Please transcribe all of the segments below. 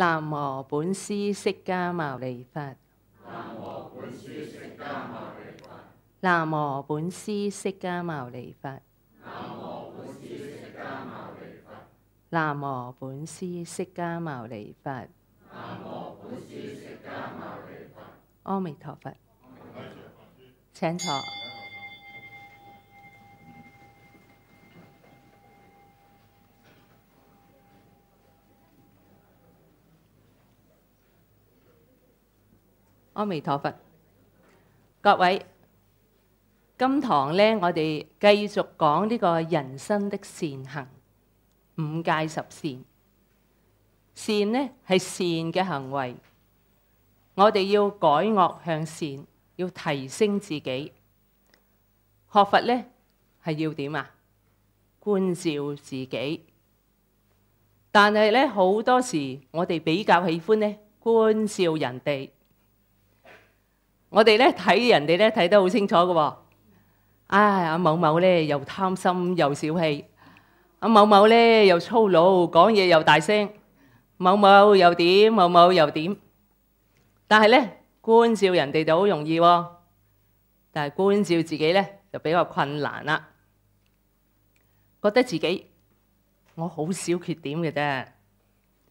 南无本师释迦牟尼佛。南无本师释迦牟尼佛。南无本师释迦牟尼佛。南无本师释迦牟尼佛。南无本师释迦牟尼佛。阿弥陀佛，请坐。阿弥陀佛，各位，今堂咧，我哋继续讲呢个人生的善行五戒十善。善呢系善嘅行为，我哋要改恶向善，要提升自己。学佛咧系要点啊？观照自己，但系咧好多时我哋比较喜欢咧观照人哋。我哋咧睇人哋咧睇得好清楚噶，唉，阿某某咧又貪心又小氣，阿某某咧又粗魯，講嘢又大聲，某某又點，某某又點。但係咧，觀照人哋就好容易，但係觀照自己咧就比較困難啦。覺得自己我好少缺點嘅啫，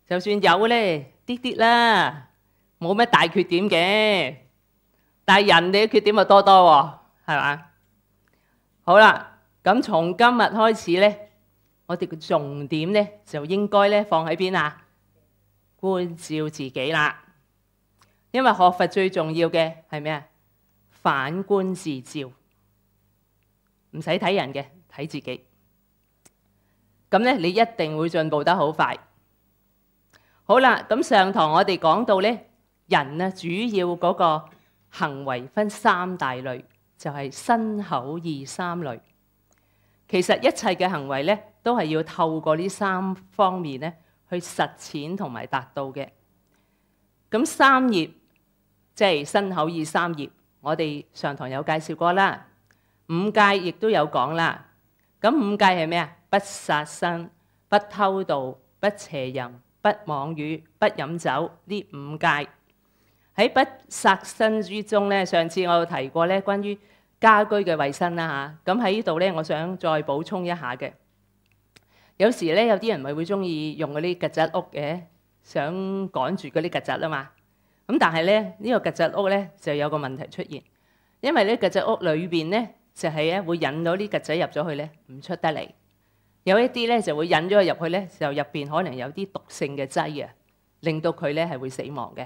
就算有咧，啲啲啦，冇咩大缺點嘅。但系人哋嘅缺點就多多喎，係嘛？好啦，咁從今日開始咧，我哋嘅重點咧就應該咧放喺邊啊？观照自己啦，因為學佛最重要嘅係咩啊？反觀自照，唔使睇人嘅，睇自己。咁咧，你一定會進步得好快。好啦，咁上堂我哋講到咧，人啊主要嗰個。行為分三大類，就係身口意三類。其實一切嘅行為咧，都係要透過呢三方面咧去實踐同埋達到嘅。咁三業即係身口意三業，我哋上堂有介紹過啦。五戒亦都有講啦。咁五戒係咩啊？不殺生、不偷盜、不邪淫、不妄語、不飲酒呢五戒。喺不殺身之中咧，上次我有提過咧關於家居嘅衞生啦嚇，咁喺呢度咧，我想再補充一下嘅。有時咧有啲人咪會中意用嗰啲曱甴屋嘅，想趕住嗰啲曱甴啊嘛。咁但係咧呢個曱甴屋咧就有個問題出現，因為呢曱甴屋裏邊咧就係咧會引到啲曱甴入咗去咧唔出得嚟，有一啲咧就會引咗佢入去咧就入邊可能有啲毒性嘅劑啊，令到佢咧係會死亡嘅。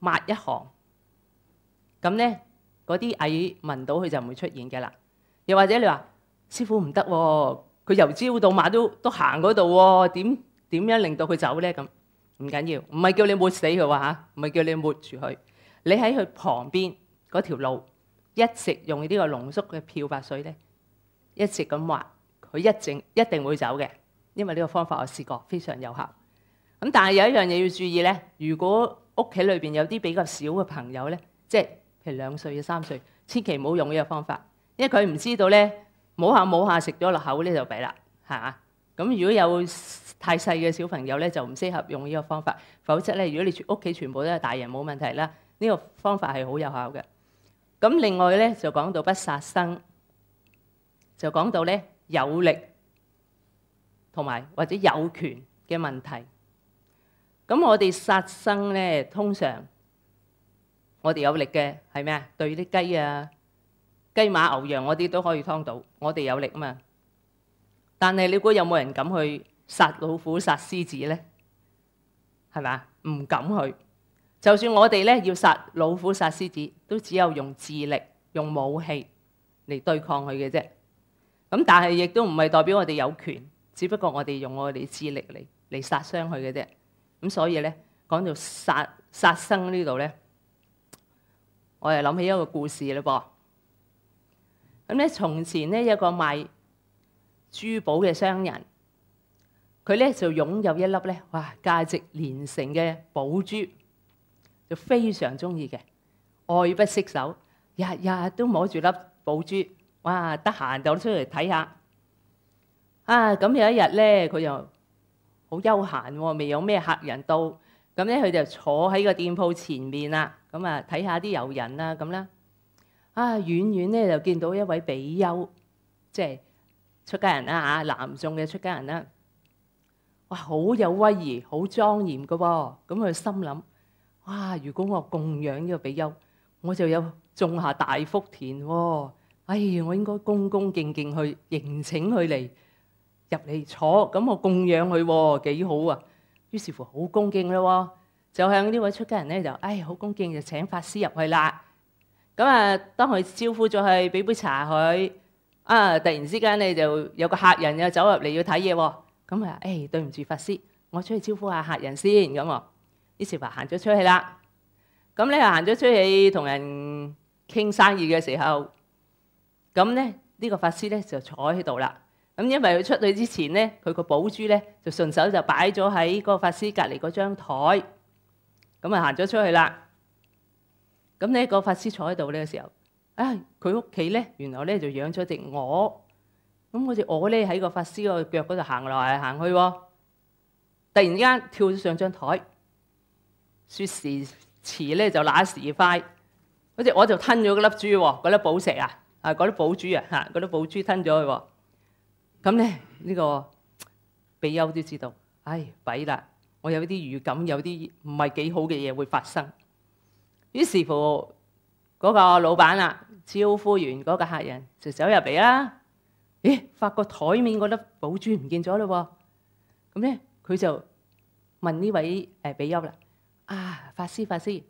抹一行，咁咧嗰啲蟻聞到佢就唔會出現嘅啦。又或者你話師傅唔得喎，佢由朝到晚都都行嗰度喎，點點樣令到佢走咧？咁唔緊要，唔係叫你抹死佢嚇，唔係叫你抹住佢。你喺佢旁邊嗰條路一直用呢個濃縮嘅漂白水咧，一直咁抹，佢一整一定會走嘅，因為呢個方法我試過非常有效。咁但係有一樣嘢要注意咧，如果屋企裏邊有啲比較少嘅朋友咧，即係譬如兩歲嘅三歲，千祈唔好用呢個方法，因為佢唔知道咧，摸下摸下食咗落口咧就俾啦，係嘛？咁如果有太細嘅小朋友咧，就唔適合用呢個方法。否則咧，如果你屋企全部都係大人，冇問題啦。呢個方法係好有效嘅。咁另外咧就講到不殺生，就講到咧有力同埋或者有權嘅問題。咁我哋殺生咧，通常我哋有力嘅係咩啊？對啲雞啊、雞、馬、牛、羊嗰啲都可以劏到，我哋有力啊嘛。但係你估有冇人敢去殺老虎、殺獅子咧？係嘛？唔敢去。就算我哋咧要殺老虎、殺獅子，都只有用智力、用武器嚟對抗佢嘅啫。咁但係亦都唔係代表我哋有權，只不過我哋用我哋智力嚟嚟殺傷佢嘅啫。咁所以咧，講到殺杀生呢度咧，我又諗起一個故事嘞噃。咁咧，從前咧，一個賣珠寶嘅商人，佢咧就擁有一粒咧，哇，價值連城嘅寶珠，就非常中意嘅，愛不釋手，日日都摸住粒寶珠，哇，得閒就出嚟睇下。啊，咁有一日咧，佢又好休閒喎，未有咩客人到，咁咧佢就坐喺個店鋪前面啦，咁啊睇下啲遊人啦，咁咧啊遠遠咧就見到一位比丘，即係出家人啦嚇，南宋嘅出家人啦，哇好有威儀，好莊嚴嘅喎，咁佢心諗，哇如果我供養呢個比丘，我就有種下大福田喎，哎我應該恭恭敬敬去迎請佢嚟。入嚟坐，咁我供养佢，几好啊！于是乎好恭敬咯，就向呢位出家人咧就，哎，好恭敬，就请法师入去啦。咁啊，当佢招呼咗去，俾杯茶佢。啊，突然之间咧就有个客人又走入嚟要睇嘢，咁啊，哎，对唔住法师，我出去招呼下客人先，咁。于是乎行咗出去啦。咁咧行咗出去同人倾生意嘅时候，咁咧呢个法师咧就坐喺度啦。咁因為佢出去之前咧，佢個寶珠咧就順手就擺咗喺個法師隔離嗰張台，咁啊行咗出去啦。咁呢個法師坐喺度呢個時候，啊佢屋企咧原來咧就養咗只鵝，咁嗰只鵝咧喺個法師個腳嗰度行嚟行去，突然之間跳上張台，説時遲咧就那時快，嗰只鵝就吞咗嗰粒珠喎，嗰粒寶石啊，啊嗰粒寶珠啊，嚇嗰粒寶珠吞咗去喎。咁咧呢個比丘都知道，唉，弊啦！我有啲預感，有啲唔係幾好嘅嘢會發生。於是乎，嗰個老闆啊，招呼完嗰個客人就走入嚟啦。咦，發個台面嗰粒寶珠唔見咗咯喎！咁咧，佢就問呢位誒比丘啦：啊，法師，法師，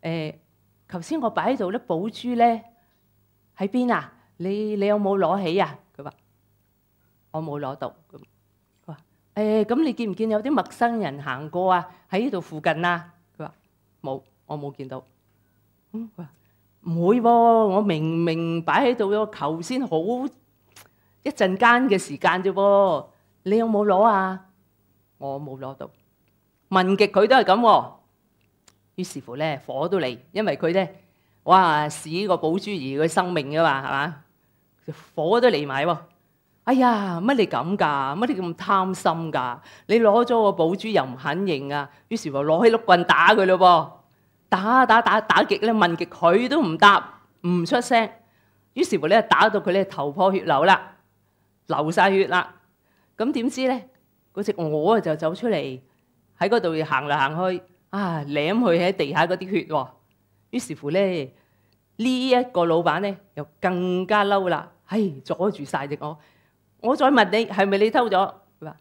誒，頭先我擺喺度粒寶珠咧喺邊啊？你你有冇攞起啊？我冇攞到，佢話：誒，咁你見唔見有啲陌生人行過啊？喺呢度附近啊？佢話冇，我冇見到。咁佢話唔會喎，我明明擺喺度，個球先好一陣間嘅時間啫噃。你有冇攞啊？我冇攞到。問極佢都係咁。於是乎咧，火都嚟，因為佢咧，哇！使個寶珠兒嘅生命噶嘛，係嘛？火都嚟埋喎。哎呀，乜你咁噶？乜你咁貪心噶？你攞咗个寶珠又唔肯認啊！於是乎攞起碌棍打佢咯噃，打打打打極咧問極佢都唔答，唔出聲。於是乎咧打到佢咧頭破血流啦，流晒血啦。咁點知咧嗰只啊就走出嚟喺嗰度行嚟行去，啊舐佢喺地下嗰啲血喎。於是乎咧呢一個老闆咧又更加嬲啦，唉，阻住晒只我。我再問你係咪你偷咗？佢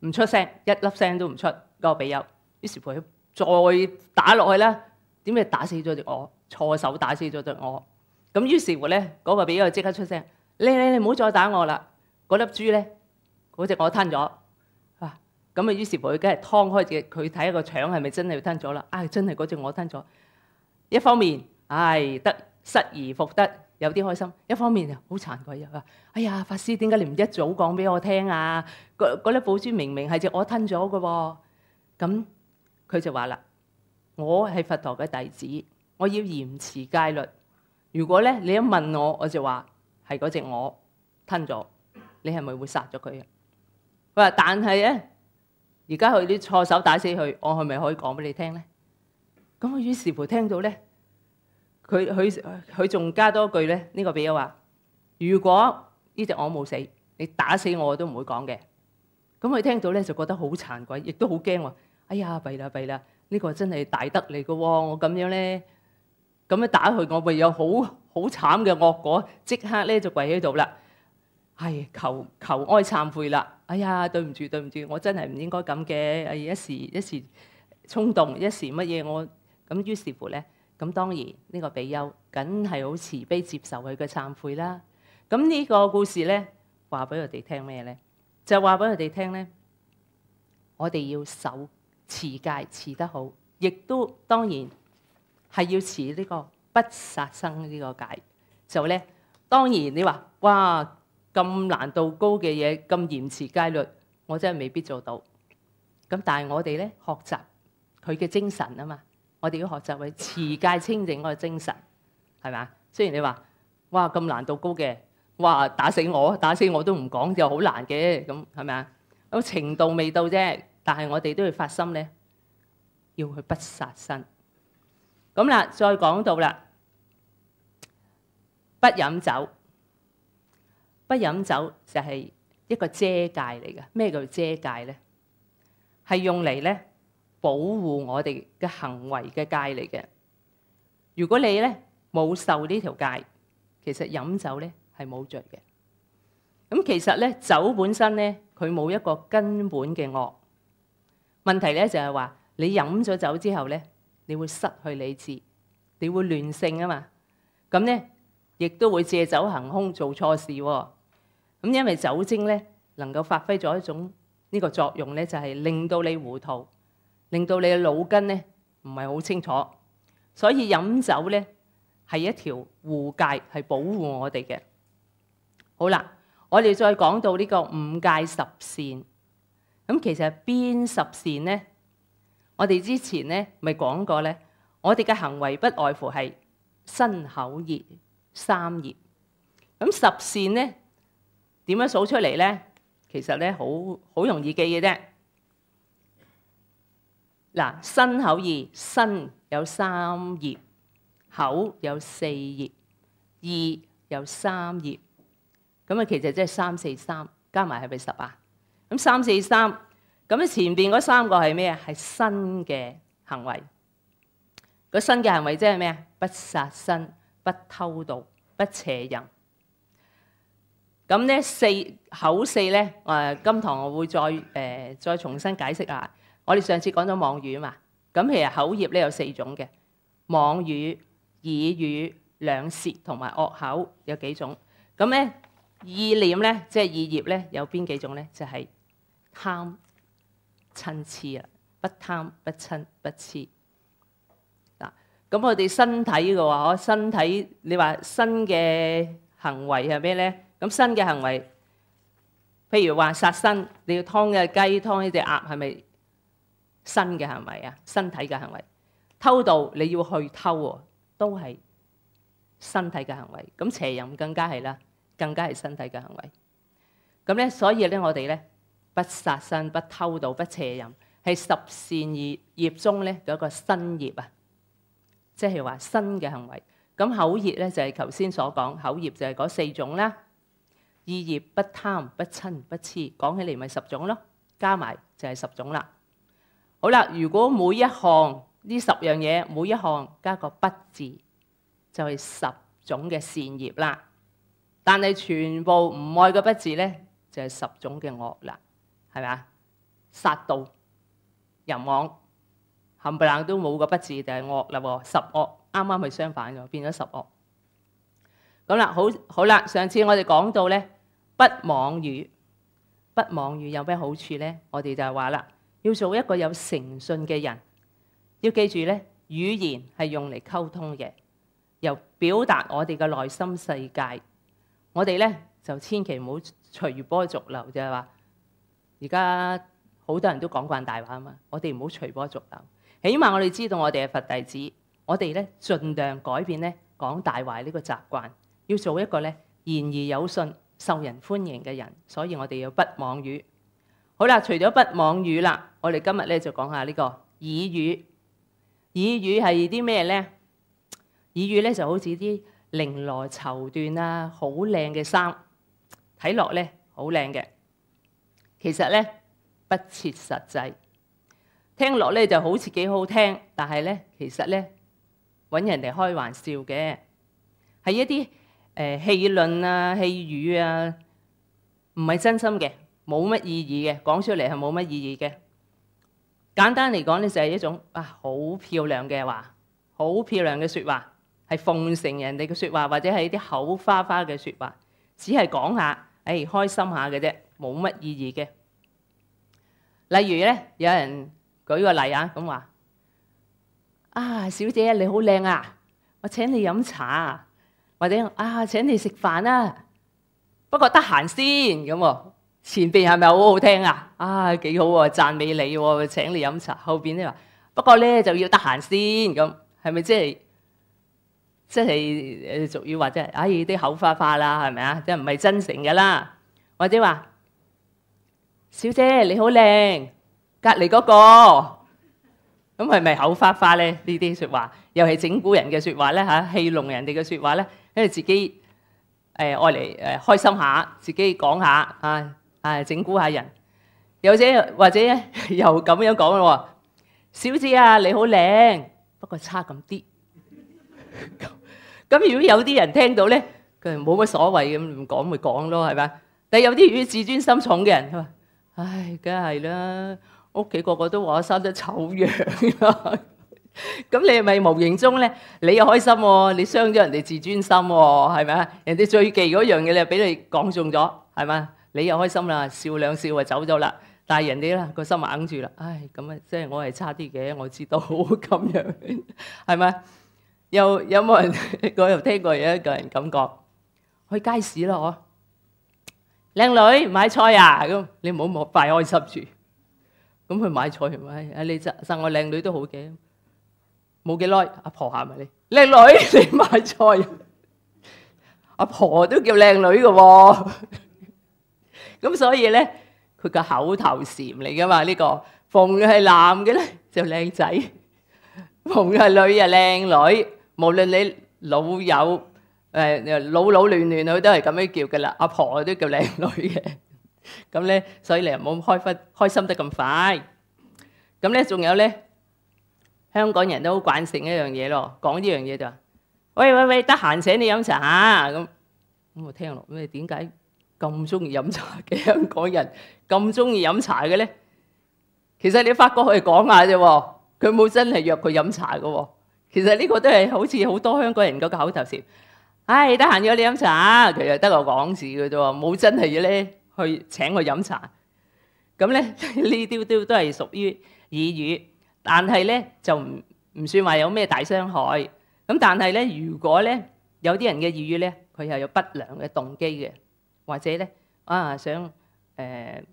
唔出聲，一粒聲都唔出。嗰個比丘於是乎，佢再打落去啦。點解打死咗只我？錯手打死咗只我。咁於是乎咧，嗰個比丘即刻出聲：，你你你唔好再打我啦。嗰粒珠咧，嗰只我吞咗。啊，咁啊於是乎佢梗係劏開只，佢睇個腸係咪真係吞咗啦？啊，真係嗰只我吞咗。一方面唉，得失而復得。有啲开心，一方面啊好惭愧啊！哎呀，法师点解你唔一早讲俾我听啊？嗰嗰粒宝珠明明系只我吞咗嘅喎。咁佢就话啦：，我系佛陀嘅弟子，我要严持戒律。如果咧你一问我，我就话系嗰只我吞咗，你系咪会杀咗佢啊？佢话：但系咧，而家佢啲错手打死佢，我系咪可以讲俾你听咧？咁我于是乎听到咧。佢佢佢仲加多句咧？呢個俾喻話：如果呢隻我冇死，你打死我都唔會講嘅。咁佢聽到咧就覺得好慚鬼，亦都好驚話：哎呀，弊啦弊啦！呢個真係大德嚟嘅喎！我咁樣咧，咁樣打佢，我咪有好好慘嘅惡果。即刻咧就跪喺度啦，係求求哀慚悔啦！哎呀，對唔住對唔住，我真係唔應該咁嘅，哎，一時一時衝動，一時乜嘢我咁於是乎咧。咁當然呢個比丘梗係好慈悲接受佢嘅懺悔啦。咁呢個故事咧話俾我哋聽咩咧？就話俾我哋聽咧，我哋要守持戒持得好，亦都當然係要持呢個不殺生呢個戒。就咧當然你話哇咁難度高嘅嘢咁嚴持戒律，我真係未必做到。咁但係我哋咧學習佢嘅精神啊嘛。我哋要學習為持戒清淨個精神，係啊？雖然你話哇咁難度高嘅，哇打死我打死我都唔講，又好難嘅咁係啊？咁程度未到啫，但係我哋都要發心咧，要去不殺生。咁啦，再講到啦，不飲酒，不飲酒就係一個遮戒嚟嘅。咩叫遮戒咧？係用嚟咧。保護我哋嘅行為嘅界嚟嘅。如果你咧冇受呢條界，其實飲酒咧係冇罪嘅。咁其實咧酒本身咧佢冇一個根本嘅惡問題咧，就係話你飲咗酒之後咧，你會失去理智，你會亂性啊嘛。咁咧亦都會借酒行空，做錯事。咁因為酒精咧能夠發揮咗一種呢個作用咧，就係令到你糊塗。令到你嘅腦筋咧唔係好清楚，所以飲酒咧係一條護戒，係保護我哋嘅。好啦，我哋再講到呢個五戒十善。咁其實邊十善咧？我哋之前咧咪講過咧，我哋嘅行為不外乎係身、口、意三業。咁十善咧點樣數出嚟咧？其實咧好好容易記嘅啫。嗱，新口二，新有三頁，口有四頁，二有三頁，咁啊，其實即係三四三加埋係咪十啊？咁三四三，咁前邊嗰三個係咩啊？係新嘅行為，個新嘅行為即係咩啊？不殺生，不偷盜，不邪淫。咁咧四口四咧，誒今堂我會再誒再重新解釋啊。我哋上次講咗妄語啊嘛，咁其實口業咧有四種嘅，妄語、耳語、兩舌同埋惡口有幾種？咁咧意念咧，即係意業咧，有邊幾種咧？就係貪、親、痴啊！不貪不親不痴嗱。咁我哋身體嘅話，我身體你話新嘅行為係咩咧？咁新嘅行為，譬如話殺生，你要劏嘅雞，劏呢隻鴨，係咪？新嘅行為啊，身體嘅行為，偷盜你要去偷喎，都係身體嘅行為。咁邪淫更加係啦，更加係身體嘅行為。咁咧，所以咧，我哋咧不殺生、不偷盜、不邪淫，係十善業業中咧嗰個新業啊，即係話新嘅行為。咁口業咧就係頭先所講口業就係嗰四種啦，意業不貪不親不痴，講起嚟咪十種咯，加埋就係十種啦。好啦，如果每一項呢十樣嘢，每一項加個不字，就係十種嘅善業啦。但系全部唔愛個不字咧，就係十種嘅惡啦，係啊？殺盗、淫妄、冚唪唥都冇個不字，就係惡啦。十惡啱啱系相反嘅，變咗十惡。咁啦，好，好啦，上次我哋講到咧，不妄語，不妄語有咩好處咧？我哋就話啦。要做一個有誠信嘅人，要記住咧，語言係用嚟溝通嘅，由表達我哋嘅內心世界。我哋咧就千祈唔好隨波逐流，就係話而家好多人都講慣大話啊嘛，我哋唔好隨波逐流。起碼我哋知道我哋係佛弟子，我哋咧盡量改變咧講大話呢個習慣，要做一個咧言而有信、受人歡迎嘅人。所以我哋要不妄語。好啦，除咗不妄語啦，我哋今日咧就講下呢個耳語。耳語係啲咩咧？耳語咧就好似啲绫罗绸缎啊，好靚嘅衫，睇落咧好靚嘅，其實咧不切實際。聽落咧就好似幾好聽，但係咧其實咧揾人哋開玩笑嘅，係一啲诶戏論啊、戏語啊，唔係真心嘅。冇乜意義嘅，講出嚟係冇乜意義嘅。簡單嚟講，呢就係一種啊，好漂亮嘅話，好漂亮嘅説話，係奉承人哋嘅説話，或者係啲口花花嘅説話，只係講下，誒，開心下嘅啫，冇乜意義嘅。例如咧，有人舉個例啊，咁話啊，小姐你好靚啊，我請你飲茶，或者啊請你食飯啊，不過得閒先咁喎。前邊係咪好好聽啊？啊幾好喎，讚美你喎，請你飲茶。後邊咧話不過咧就要得閒先咁，係咪即係即係诶俗語話即係哎啲口花花啦，係咪啊？即係唔係真誠噶啦？或者話小姐你好靚，隔離嗰個咁係咪口花花咧？呢啲说話又係整蠱人嘅说話咧吓，戲弄人哋嘅说話咧，跟住自己诶愛嚟诶開心下，自己講下啊～啊，整蛊下人，有者或者又咁样讲咯，小姐啊，你好靓，不过差咁啲。咁如果有啲人听到咧，佢冇乜所谓咁，唔讲咪讲咯，系咪？但系有啲自尊心重嘅人，佢话：，唉，梗系啦，屋企个个都话我生得丑样咁你系咪无形中咧，你又开心？你伤咗人哋自尊心，系咪啊？人哋最忌嗰样嘢，你又俾你讲中咗，系嘛？你又開心啦，笑兩笑就走咗啦。但係人哋啦個心硬住啦，唉咁啊，即係我係差啲嘅，我知道 咁樣係咪？有有冇人 我又聽過有一個人感覺去街市咯，我靚女買菜啊，咁你唔好冇快開心住。咁去買菜，咪？你生我靚女都好嘅。冇幾耐，阿婆係咪你靚女？你買菜，阿婆都叫靚女嘅喎。咁所以咧，佢個口頭禅嚟噶嘛？呢個逢係男嘅咧就靚仔，逢係女啊靚女。無論你老友誒老老嫩嫩，佢都係咁樣叫噶啦。阿婆都叫靚女嘅。咁咧，所以你又好開忽开心得咁快。咁咧，仲有咧，香港人都好慣性一樣嘢咯。講呢樣嘢就話：，喂喂喂，得閒請你飲茶嚇。咁咁我聽落，咩？你點解？咁中意飲茶嘅香港人，咁中意飲茶嘅咧，其實你發哥佢講下啫，佢冇真係約佢飲茶嘅。其實呢個都係好似好多香港人個口頭禪，唉得閒約你飲茶，其實得個講字嘅啫，冇真係要咧去請佢飲茶。咁咧 呢啲都都係屬於耳語，但係咧就唔唔算話有咩大傷害。咁但係咧，如果咧有啲人嘅耳語咧，佢係有不良嘅動機嘅。或者咧啊，想誒呃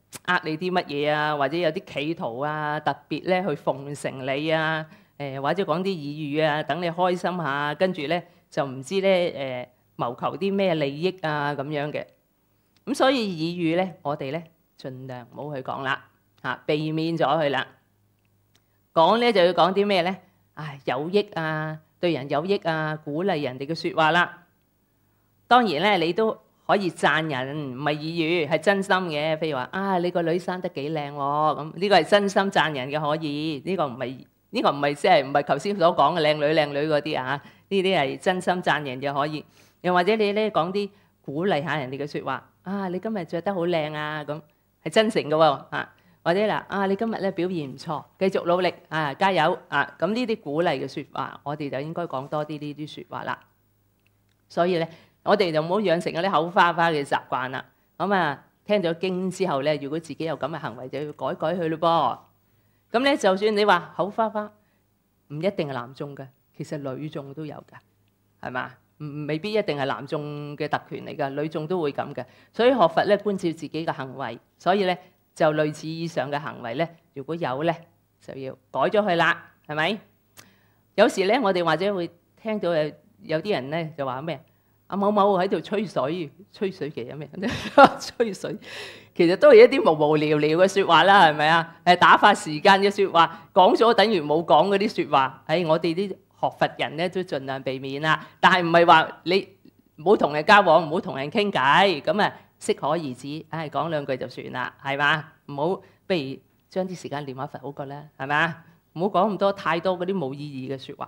你啲乜嘢啊，或者有啲企圖啊，特別咧去奉承你啊，誒或者講啲耳語啊，等你開心下，跟住咧就唔知咧誒謀求啲咩利益啊咁樣嘅。咁所以耳語咧，我哋咧盡量唔好去講啦嚇，避免咗佢啦。講咧就要講啲咩咧？唉，有益啊，對人有益啊，鼓勵人哋嘅説話啦。當然咧，你都。可以讚人，唔係耳語，係真心嘅。譬如話啊，你個女生得幾靚喎？咁呢個係真心讚人嘅，可以。呢個唔係呢個唔係即係唔係頭先所講嘅靚女靚女嗰啲啊。呢啲係真心讚人嘅可以。又或者你咧講啲鼓勵下人哋嘅説話啊，你今日着得好靚啊，咁係真誠嘅喎啊。或者嗱啊，你今日咧表現唔錯，繼續努力啊，加油啊。咁呢啲鼓勵嘅説話，我哋就應該講多啲呢啲説話啦。所以咧。我哋就唔好養成嗰啲口花花嘅習慣啦。咁啊，聽咗經之後咧，如果自己有咁嘅行為，就要改改佢咯噃。咁咧，就算你話口花花，唔一定係男眾嘅，其實女眾都有㗎，係嘛？唔未必一定係男眾嘅特權嚟㗎，女眾都會咁嘅。所以學佛咧，觀照自己嘅行為，所以咧就類似以上嘅行為咧，如果有咧，就要改咗佢啦，係咪？有時咧，我哋或者會聽到有有啲人咧就話咩？阿某某喺度吹水，吹水嘅实咩？吹水其實都係一啲無無聊聊嘅说話啦，係咪啊？诶，打發時間嘅说話，講咗等於冇講嗰啲説話。誒，我哋啲學佛人咧都盡量避免啦。但係唔係話你唔好同人交往，唔好同人傾偈咁啊？適可而止，唉，講兩句就算啦，係嘛？唔好不如將啲時間念下佛好过啦，係啊？唔好講咁多太多嗰啲冇意義嘅说話。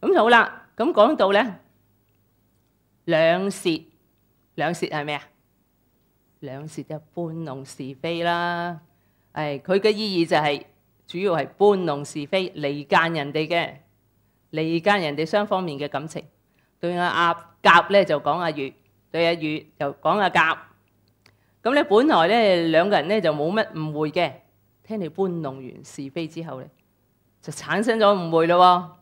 咁好啦，咁講到咧。兩舌，兩舌系咩啊？兩舌就搬弄是非啦。誒，佢嘅意義就係主要係搬弄是非、離間人哋嘅、離間人哋雙方面嘅感情。對阿鴨鴨咧就講阿魚，對阿魚就講阿甲。咁咧本來咧兩個人咧就冇乜誤會嘅，聽你搬弄完是非之後咧，就產生咗誤會咯。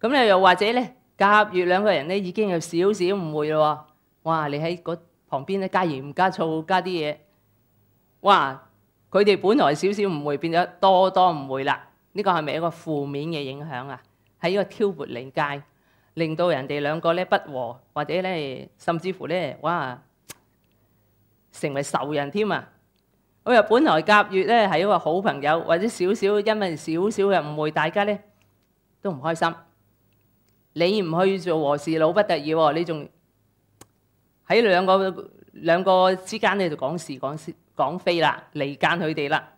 咁咧又或者咧？甲乙兩個人咧已經有少少誤會咯喎，哇！你喺嗰旁邊咧加鹽加醋加啲嘢，哇！佢哋本來少少誤會變咗多多誤會啦，呢個係咪一個負面嘅影響啊？係一個挑撥离界，令到人哋兩個咧不和，或者咧甚至乎咧哇，成為仇人添啊！我話本來甲乙咧係一個好朋友，或者少少因為少少嘅誤會，大家咧都唔開心。你唔去做和事佬不得已喎，你仲喺兩個兩個之間咧就講事講講非啦，離間佢哋啦，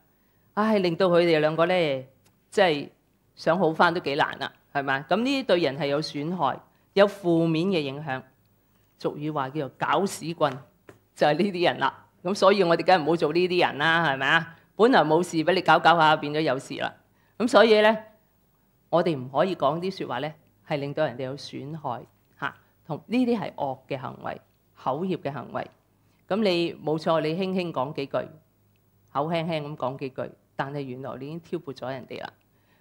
唉，令到佢哋兩個咧即係想好翻都幾難啦，係咪？咁呢啲對人係有損害、有負面嘅影響。俗語話叫做搞屎棍，就係呢啲人啦。咁所以我哋梗係好做呢啲人啦，係咪啊？本來冇事俾你搞搞下，變咗有事啦。咁所以咧，我哋唔可以講啲説話咧。系令到人哋有损害，吓同呢啲系恶嘅行为、口業嘅行为。咁你冇错，你轻轻讲几句，口轻轻咁讲几句，但系原来你已经挑拨咗人哋啦。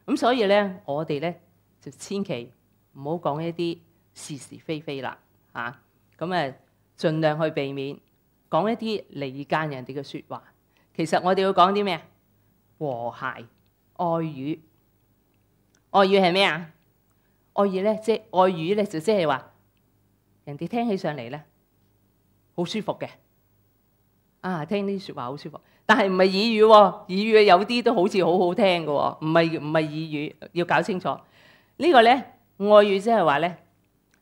咁所以咧，我哋咧就千祈唔好讲一啲是是非非啦，吓咁啊，尽量去避免讲一啲离间人哋嘅说话。其实我哋要讲啲咩？和谐、爱語、爱語系咩啊？外語咧，即係外語咧，就即係話人哋聽起上嚟咧，好舒服嘅啊！聽啲説話好舒服，但係唔係耳語喎，耳語有啲都好似好好聽嘅喎，唔係唔係語語，要搞清楚呢個咧。外語即係話咧，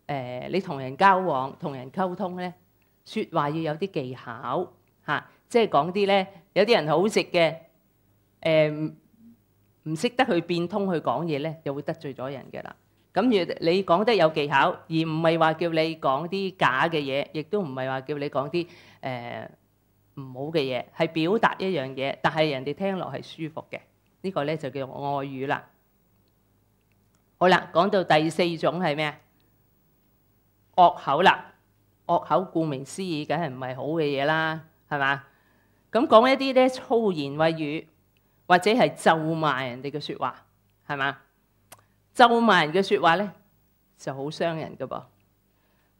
誒，你同人交往、同人溝通咧，説話要有啲技巧嚇，即係講啲咧，有啲人好直嘅，誒唔識得去變通去講嘢咧，就會得罪咗人嘅啦。咁如你講得有技巧，而唔係話叫你講啲假嘅嘢，亦都唔係話叫你講啲誒唔好嘅嘢，係表達一樣嘢，但係人哋聽落係舒服嘅，呢個咧就叫外語啦。好啦，講到第四種係咩惡口啦！惡口顧名思義，梗係唔係好嘅嘢啦，係嘛？咁講一啲咧粗言惡語，或者係咒罵人哋嘅説話，係嘛？咒罵人嘅说話咧就好傷人噶噃，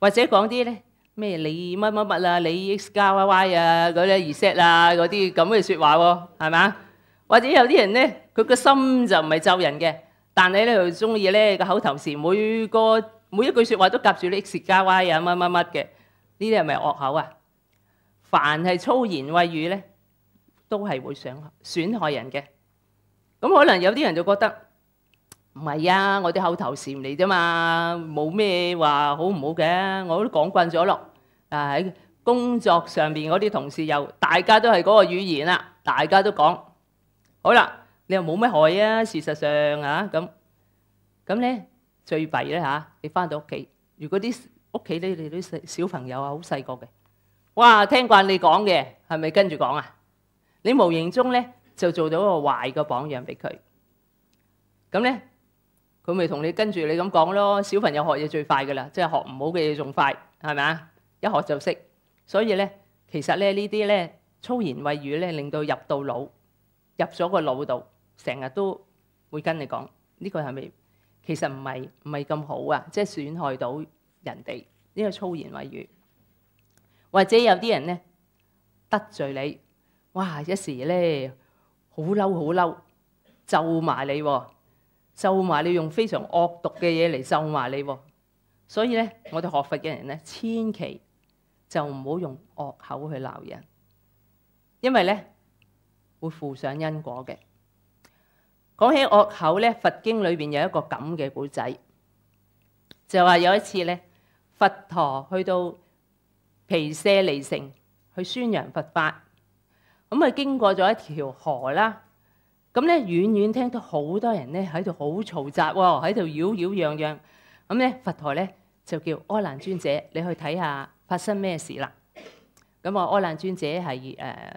或者講啲咧咩你乜乜乜啦，你 x 加 y Y 啊嗰啲 e set 啊嗰啲咁嘅说話喎，係嘛？或者有啲人咧，佢個心就唔係咒人嘅，但系咧佢中意咧個口頭禅，每個每一句说話都夾住你 x 加 y 啊乜乜乜嘅，呢啲係咪惡口啊？凡係粗言秽語咧，都係會傷損害人嘅。咁可能有啲人就覺得。唔係啊，我啲口頭蟬嚟啫嘛，冇咩話好唔好嘅，我都講慣咗咯。啊喺工作上邊嗰啲同事又大家都係嗰個語言啦，大家都講好啦，你又冇咩害啊。事實上啊咁咁咧最弊咧嚇，你翻到屋企，如果啲屋企咧你啲小朋友啊好細個嘅，哇聽慣你講嘅係咪跟住講啊？你無形中咧就做到個壞個榜樣俾佢，咁咧。佢咪同你跟住你咁講咯，小朋友學嘢最快噶啦，即係學唔好嘅嘢仲快，係咪啊？一學就識。所以咧，其實咧呢啲咧粗言餵語咧，令到入到腦，入咗個腦度，成日都會跟你講呢個係咪？其實唔係唔係咁好啊，即係損害到人哋呢個粗言餵語，或者有啲人咧得罪你，哇！一時咧好嬲好嬲，咒埋你喎。咒埋你用非常惡毒嘅嘢嚟咒埋你喎，所以咧，我哋學佛嘅人咧，千祈就唔好用惡口去鬧人，因為咧會附上因果嘅。講起惡口咧，佛經裏边有一個咁嘅故仔，就話有一次咧，佛陀去到皮舍利城去宣揚佛法，咁佢經過咗一條河啦。咁咧，遠遠聽到好多人咧喺度好嘈雜喎，喺度擾擾攘攘。咁咧，佛陀咧就叫安蘭尊者，你去睇下發生咩事啦。咁啊，安蘭尊者係誒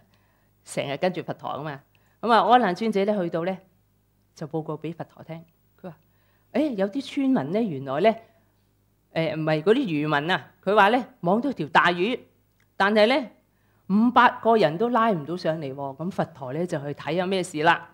成日跟住佛陀啊嘛。咁啊，安蘭尊者咧去到咧就報告俾佛陀聽。佢話：，誒有啲村民咧，原來咧誒唔係嗰啲漁民啊，佢話咧網到條大魚，但係咧五百個人都拉唔到上嚟。咁佛陀咧就去睇下咩事啦。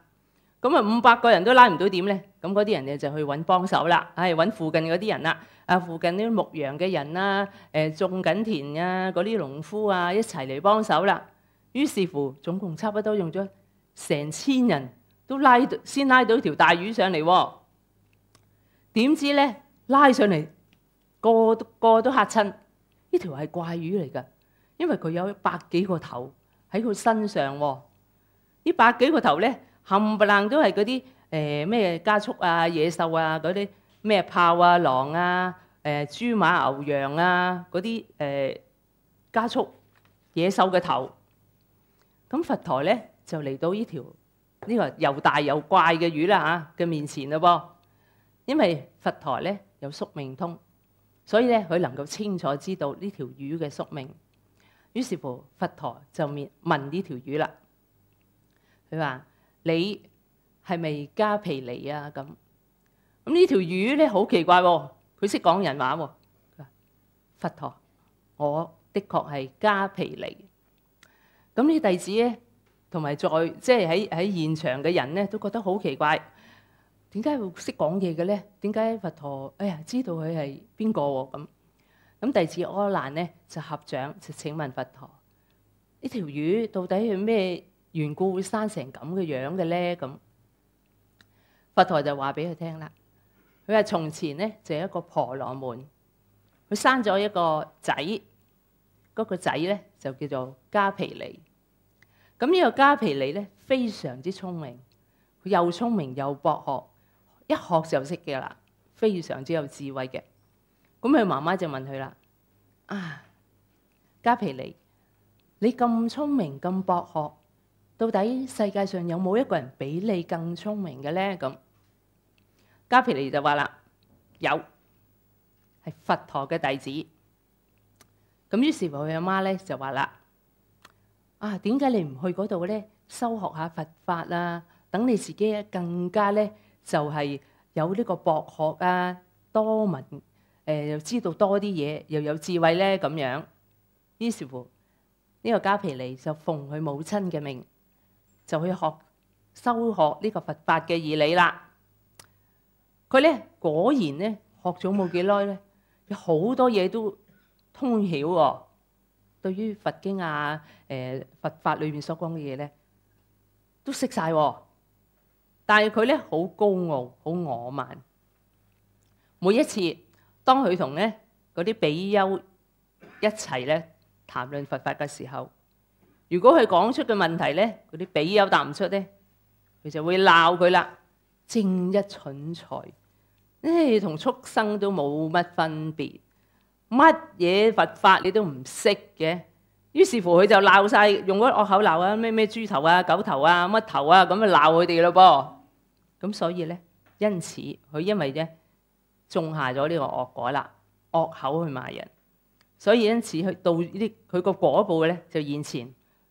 咁啊，五百個人都拉唔到點咧？咁嗰啲人咧就去揾幫手啦，係揾附近嗰啲人啦，啊附近啲牧羊嘅人啦，誒種緊田啊嗰啲農夫啊一齊嚟幫手啦。於是乎總共差不多用咗成千人都拉，先拉到條大魚上嚟。點知咧拉上嚟個個都嚇親，呢條係怪魚嚟㗎，因為佢有百幾個頭喺佢身上喎。呢百幾個頭咧～冚唪唥都係嗰啲誒咩家畜啊、野獸啊嗰啲咩豹啊、狼啊、誒豬、馬、牛、羊啊嗰啲誒家畜野獸嘅頭。咁佛台咧就嚟到呢條呢個又大又怪嘅魚啦嚇嘅面前嘞噃，因為佛台咧有宿命通，所以咧佢能夠清楚知道呢條魚嘅宿命。於是乎佛台就面問呢條魚啦，佢話：你係咪加皮尼啊？咁咁呢條魚咧好奇怪喎，佢識講人話喎。佛陀，我的確係加皮尼。咁呢弟子咧，同埋在即係喺喺現場嘅人咧，都覺得好奇怪，點解會識講嘢嘅咧？點解佛陀？哎呀，知道佢係邊個喎？咁咁弟子柯蘭咧就合掌就請問佛陀，呢條魚到底係咩？緣故會生成咁嘅樣嘅咧，咁佛台就話俾佢聽啦。佢話從前咧就一個婆羅門，佢生咗一個仔，嗰個仔咧就叫做加皮利。咁呢個加皮利咧非常之聰明，佢又聰明又博學，一學就識嘅啦，非常之有智慧嘅。咁佢媽媽就問佢啦：啊，加皮利，你咁聰明咁博學？到底世界上有冇一个人比你更聪明嘅咧？咁加皮尼就话啦，有系佛陀嘅弟子。咁于是乎，佢阿妈咧就话啦：啊，点解你唔去嗰度咧？修学下佛法啊，等你自己更加咧就系有呢个博学啊、多闻诶，又知道多啲嘢，又有智慧咧咁样。于是乎，呢个加皮尼就奉佢母亲嘅命。就去学修學呢個佛法嘅義理啦。佢咧果然咧學咗冇幾耐咧，有好多嘢都通曉喎。對於佛經啊、誒佛法裏面所講嘅嘢咧，都識晒、喎。但係佢咧好高傲、好傲慢。每一次當佢同咧嗰啲比丘一齊咧談論佛法嘅時候，如果佢講出嘅問題咧，嗰啲比丘答唔出咧，佢就會鬧佢啦，正一蠢材，你同畜生都冇乜分別，乜嘢佛法你都唔識嘅，於是乎佢就鬧晒，用嗰惡口鬧啊咩咩豬頭啊狗頭啊乜頭啊咁啊鬧佢哋咯噃，咁所以咧，因此佢因為咧種下咗呢個惡果啦，惡口去罵人，所以因此去到呢，佢個果报咧就現前。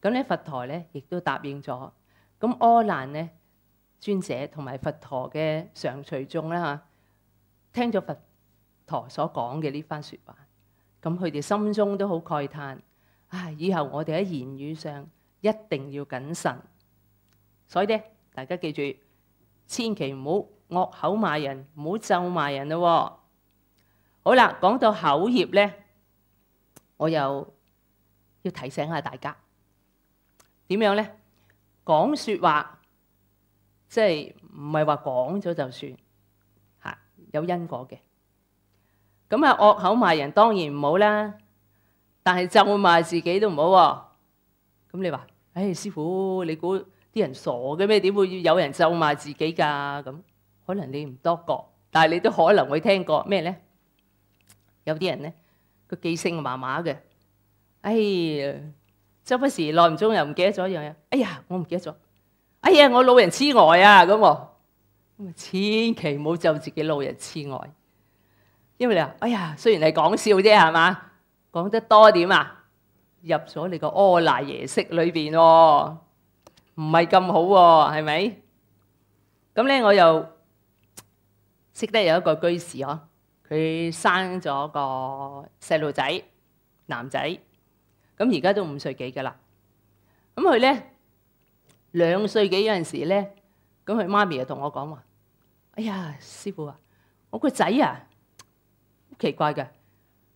咁咧，佛陀咧亦都答應咗。咁柯蘭咧、尊者同埋佛陀嘅常隨眾啦嚇，聽咗佛陀所講嘅呢番説話，咁佢哋心中都好慨嘆。唉，以後我哋喺言語上一定要謹慎。所以咧，大家記住，千祈唔好惡口罵人，唔好咒罵人咯。好啦，講到口業咧，我又要提醒下大家。點樣呢？講説話即係唔係話講咗就算嚇，有因果嘅。咁啊，惡口罵人當然唔好啦，但係咒罵自己都唔好喎。咁你話，哎，師傅，你估啲人傻嘅咩？點會有人咒罵自己㗎？咁可能你唔多覺，但係你都可能會聽過咩呢？有啲人呢，個記性麻麻嘅，哎周不時，耐唔中又唔記得咗一樣嘢。哎呀，我唔記得咗。哎呀，我老人痴呆啊！咁咁啊，千祈唔好就自己老人痴呆。因為你話，哎呀，雖然係講笑啫，係嘛？講得多點啊，入咗你個阿賴耶色裏边，喎，唔係咁好喎，係咪？咁咧，我又識得有一個居士嗬，佢生咗個細路仔，男仔。咁而家都五歲幾嘅啦，咁佢咧兩歲幾有陣時咧，咁佢媽咪就同我講話：，哎呀，師傅啊，我個仔啊奇怪嘅，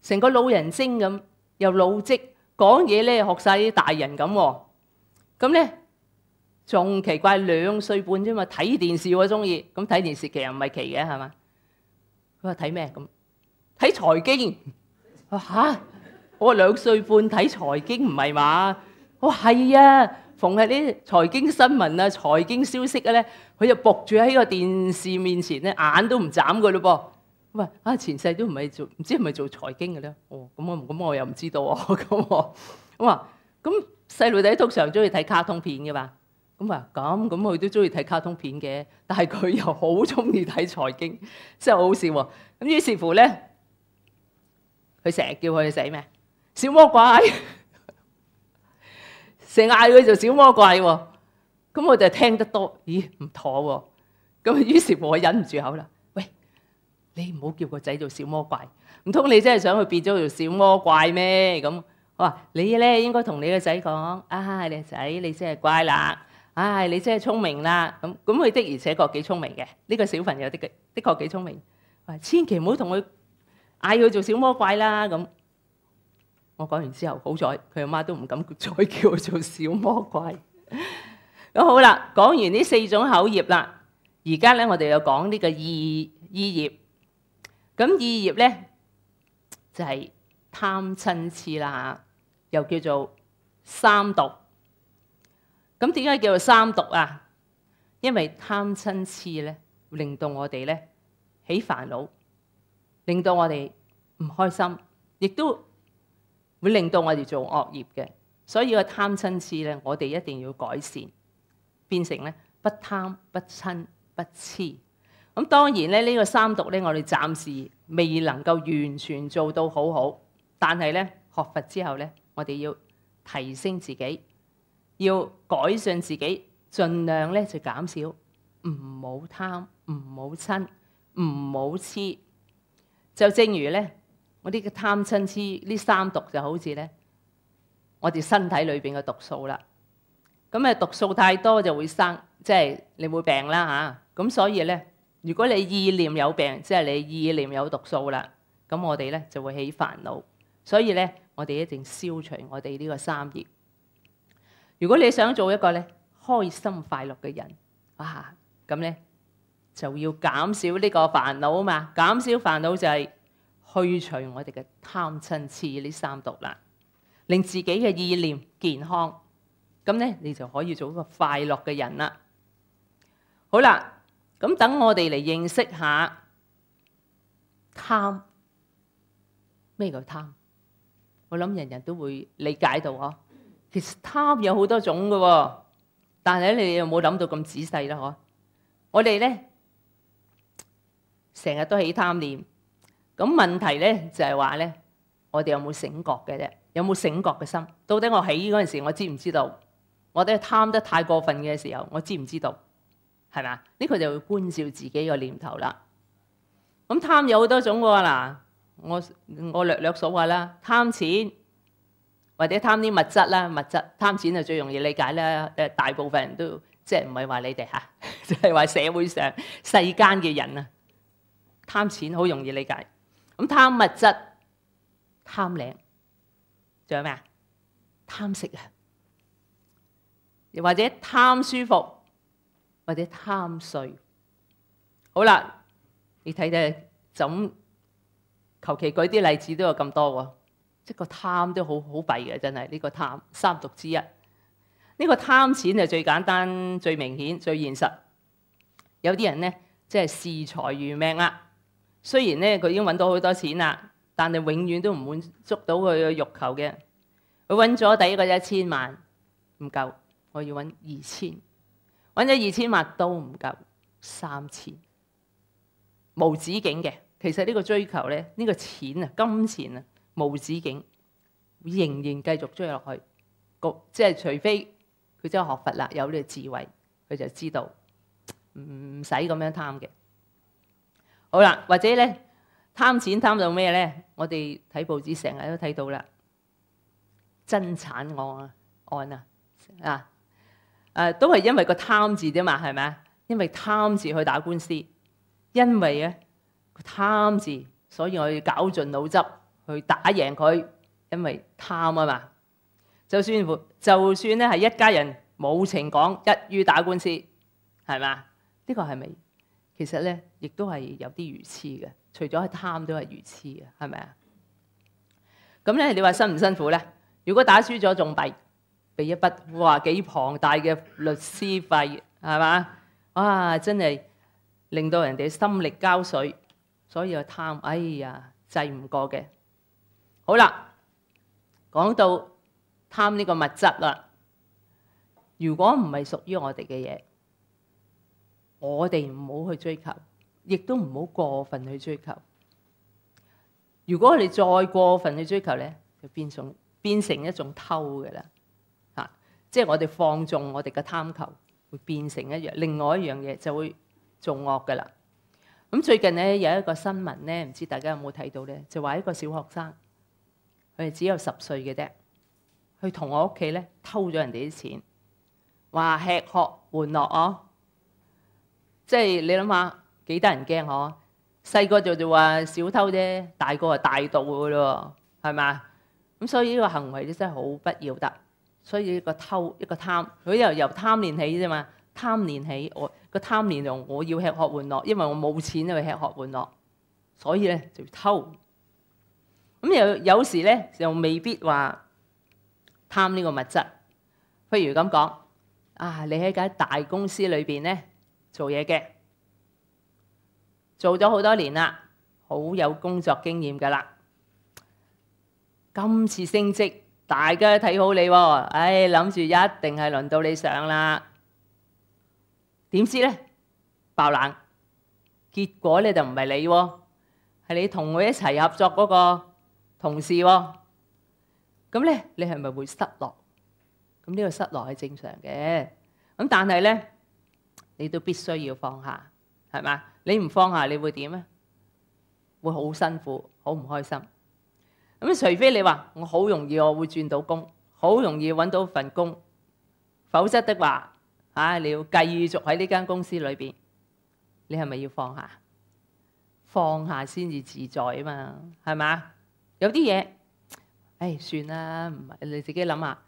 成個老人精咁，又老積講嘢咧學晒啲大人咁喎，咁咧仲奇怪兩歲半啫嘛，睇電視我中意，咁睇電視其實唔係奇嘅係嘛？佢話睇咩咁？睇財經，我我两岁半睇财经唔系嘛？我系啊，逢系啲财经新闻啊、财经消息啊，咧，佢就伏住喺个电视面前咧，眼都唔眨噶咯噃。喂，啊，前世都唔系做，唔知系咪做财经嘅咧？哦，咁我咁我又唔知道喎。咁我我话咁细路仔通常中意睇卡通片嘅嘛？咁啊，咁咁佢都中意睇卡通片嘅，但系佢又好中意睇财经，真系好笑。咁于是乎咧，佢成日叫佢死咩？小魔鬼，成嗌佢做小魔鬼喎，咁我就听得多，咦唔妥喎，咁于是我忍唔住口啦，喂，你唔好叫个仔做小魔鬼，唔通你真系想去变咗做小魔鬼咩？咁，我话你咧应该同你个仔讲，啊你仔，你真系乖啦，唉你真系聪明啦，咁咁佢的而且确几聪明嘅，呢个小朋友的的确几聪明，千祈唔好同佢嗌佢做小魔鬼啦咁。我講完之後，好彩佢阿媽都唔敢再叫我做小魔鬼。咁 好啦，講完呢四種口業啦，而家咧我哋又講呢個意意業。咁意業咧就係貪嗔痴啦又叫做三毒。咁點解叫做三毒啊？因為貪嗔痴咧令到我哋咧起煩惱，令到我哋唔開心，亦都。会令到我哋做恶业嘅，所以个贪嗔痴咧，我哋一定要改善，变成咧不贪不嗔不痴。咁当然咧呢个三毒咧，我哋暂时未能够完全做到好好，但系咧学佛之后咧，我哋要提升自己，要改善自己，尽量咧就减少，唔好贪，唔好嗔，唔好痴。就正如咧。我啲嘅貪嗔痴呢三毒就好似咧，我哋身體裏邊嘅毒素啦。咁啊毒素太多就會生，即系你會病啦嚇。咁所以咧，如果你意念有病，即系你意念有毒素啦，咁我哋咧就會起煩惱。所以咧，我哋一定消除我哋呢個三業。如果你想做一個咧開心快樂嘅人，哇！咁咧就要減少呢個煩惱啊嘛，減少煩惱就係。去除我哋嘅貪、瞋、痴呢三毒啦，令自己嘅意念健康，咁咧你就可以做一个快樂嘅人啦。好啦，咁等我哋嚟認識下貪咩叫貪？我諗人人都會理解到嗬。其實貪有好多種嘅，但係咧你又冇諗到咁仔細啦嗬。我哋咧成日都起貪念。咁問題咧就係話咧，我哋有冇醒覺嘅啫？有冇醒覺嘅心？到底我起嗰陣時，我知唔知道？我哋貪得太過分嘅時候，我知唔知道？係嘛？呢個就會觀照自己個念頭啦。咁貪有好多種喎嗱，我我略略所話啦，貪錢或者貪啲物質啦，物質貪錢就最容易理解啦。誒大部分人都即係唔係話你哋嚇，就係話社會上世間嘅人啊，貪錢好容易理解。咁貪物質、貪靚，仲有咩啊？貪食啊！又或者貪舒服，或者貪睡。好啦，你睇睇怎求其舉啲例子都有咁多喎。即個貪都好好弊嘅，真係呢個貪三毒之一。呢個貪錢就最簡單、最明顯、最現實。有啲人呢，即係視財如命啦。雖然咧，佢已經揾到好多錢啦，但系永遠都唔滿足到佢嘅欲求嘅。佢揾咗第一個一千萬，唔夠，我要揾二千。揾咗二千萬都唔夠，三千。無止境嘅，其實呢個追求咧，呢個錢啊，金錢啊，無止境，仍然繼續追落去。即係除非佢真係學佛啦，有呢個智慧，佢就知道唔使咁樣貪嘅。好啦，或者咧貪錢貪到咩咧？我哋睇報紙成日都睇到啦，真产案啊案啊啊！都係因為個貪字啫嘛，係咪啊？因為貪字去打官司，因為咧貪字，所以我要搞盡腦汁去打贏佢，因為貪啊嘛。就算就算咧係一家人冇情講，一於打官司係嘛？呢個係咪？其實咧，亦都係有啲如痴嘅，除咗係貪都係如痴嘅，係咪啊？咁咧，你話辛唔辛苦咧？如果打輸咗，仲弊，俾一筆哇幾龐大嘅律師費，係嘛？哇！真係令到人哋心力交瘁，所以啊貪，哎呀，制唔過嘅。好啦，講到貪呢個物質啦，如果唔係屬於我哋嘅嘢。我哋唔好去追求，亦都唔好過分去追求。如果我哋再過分去追求咧，就變成變成一種偷嘅啦。嚇，即係我哋放縱我哋嘅貪求，會變成一樣另外一樣嘢，就會做惡嘅啦。咁最近咧有一個新聞咧，唔知大家有冇睇到咧？就話一個小學生，佢只有十歲嘅啫，佢同我屋企咧偷咗人哋啲錢，話吃喝玩樂哦。即係你諗下幾得人驚嗬？細個就就話小偷啫，大個啊大盜噶咯，係咪啊？咁所以呢個行為咧真係好不要得。所以一個偷一個貪，佢又由貪念起啫嘛。貪念起我個貪念用我要吃喝玩樂，因為我冇錢去吃喝玩樂，所以咧就偷。咁又有時咧就未必話貪呢個物質，不如咁講啊！你喺間大公司裏邊咧。做嘢嘅，做咗好多年啦，好有工作經驗噶啦。今次升職，大家都睇好你，唉，諗住一定係輪到你上啦。點知呢？爆冷，結果呢就唔係你，係你同我一齊合作嗰個同事。咁呢，你係咪會失落？咁呢個失落係正常嘅。咁但係呢。你都必須要放下，係嘛？你唔放下，你會點啊？會好辛苦，好唔開心。咁除非你話我好容易，我會轉到工，好容易揾到份工，否則的話，啊，你要繼續喺呢間公司裏边，你係咪要放下？放下先至自在啊嘛，係嘛？有啲嘢，唉，算啦，唔係你自己諗下，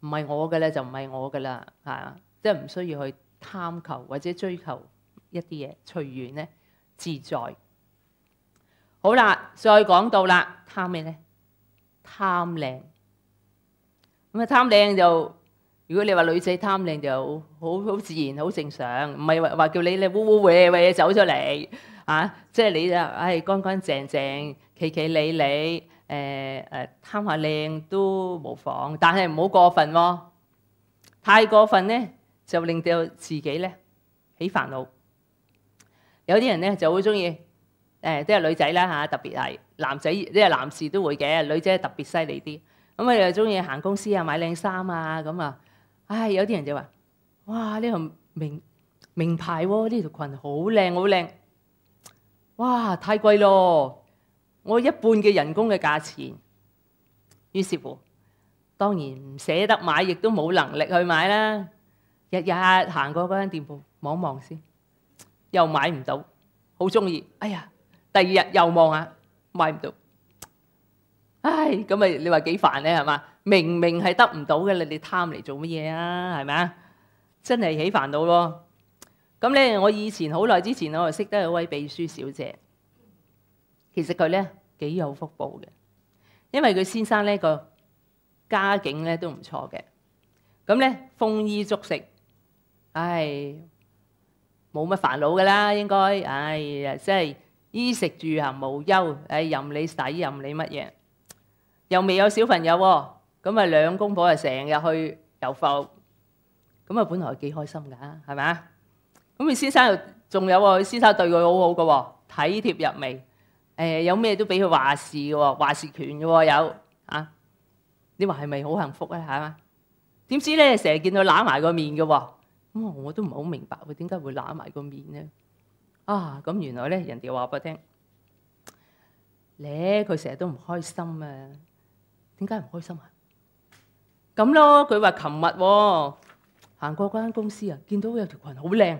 唔係我嘅咧就唔係我嘅啦，啊，即係唔需要去。探求或者追求一啲嘢，随缘呢自在。好啦，再讲到啦，贪咩咧？贪靓咁啊！贪靓就如果你话女仔贪靓就好好自然，好正常，唔系话话叫你咧污污秽秽走出嚟啊！即系你就唉，干干净净，企企理理，诶诶，贪下靓都无妨，但系唔好过分喎，太过分咧。就令到自己咧起煩惱。有啲人咧就好中意，誒都系女仔啦吓，特別係男仔，即系男士都會嘅女仔特別犀利啲。咁啊又中意行公司啊，買靚衫啊咁啊。唉，有啲人就話：，哇！呢條名名牌喎，呢條裙好靚好靚。哇！太貴咯，我一半嘅人工嘅價錢。於是乎，當然唔捨得買，亦都冇能力去買啦。日日行過嗰間店鋪，望望先，又買唔到，好中意。哎呀，第二日又望下，買唔到。唉，咁咪你話幾煩咧？係嘛？明明係得唔到嘅，你你貪嚟做乜嘢啊？係咪啊？真係起煩惱喎。咁咧，我以前好耐之前，我就識得一位秘書小姐。其實佢咧幾有福報嘅，因為佢先生咧個家境咧都唔錯嘅。咁咧，豐衣足食。唉，冇乜煩惱噶啦，應該。唉呀，真係衣食住行無憂，唉任你使，任你乜嘢。又未有小朋友喎，咁啊兩公婆啊成日去遊浮，咁啊本來幾開心噶，係咪啊？咁佢先生又仲有喎，佢先生對佢好好噶喎，體貼入微。誒有咩都俾佢話事嘅喎，話事權嘅喎有。啊，你話係咪好幸福咧？係嘛？點知咧成日見到攬埋個面嘅喎？咁我都唔係好明白佢點解會揦埋個面咧？啊，咁原來咧人哋話我聽咧，佢成日都唔開心啊！點解唔開心啊？咁咯，佢話琴日行過間公司啊，見到有條裙好靚，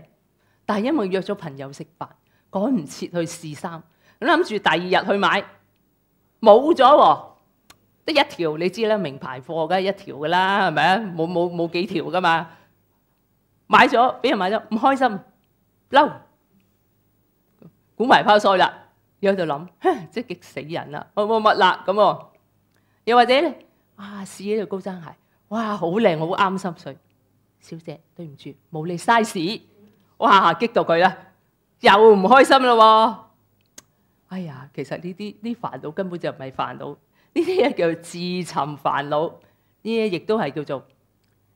但係因為約咗朋友食飯，趕唔切去試衫，咁諗住第二日去買，冇咗喎！得一條你知啦，名牌貨梗係一條噶啦，係咪啊？冇冇冇幾條噶嘛？买咗俾人买咗，唔开心，嬲，估埋抛腮啦，又喺度谂，即系激死人啦，我冇乜啦咁喎，又或者咧，啊试呢度高踭鞋，哇好靓，好啱心水，小姐对唔住，冇你 size，哇激到佢啦，又唔开心咯，哎呀，其实呢啲呢烦恼根本就唔系烦恼，呢啲嘢叫自寻烦恼，呢啲亦都系叫做。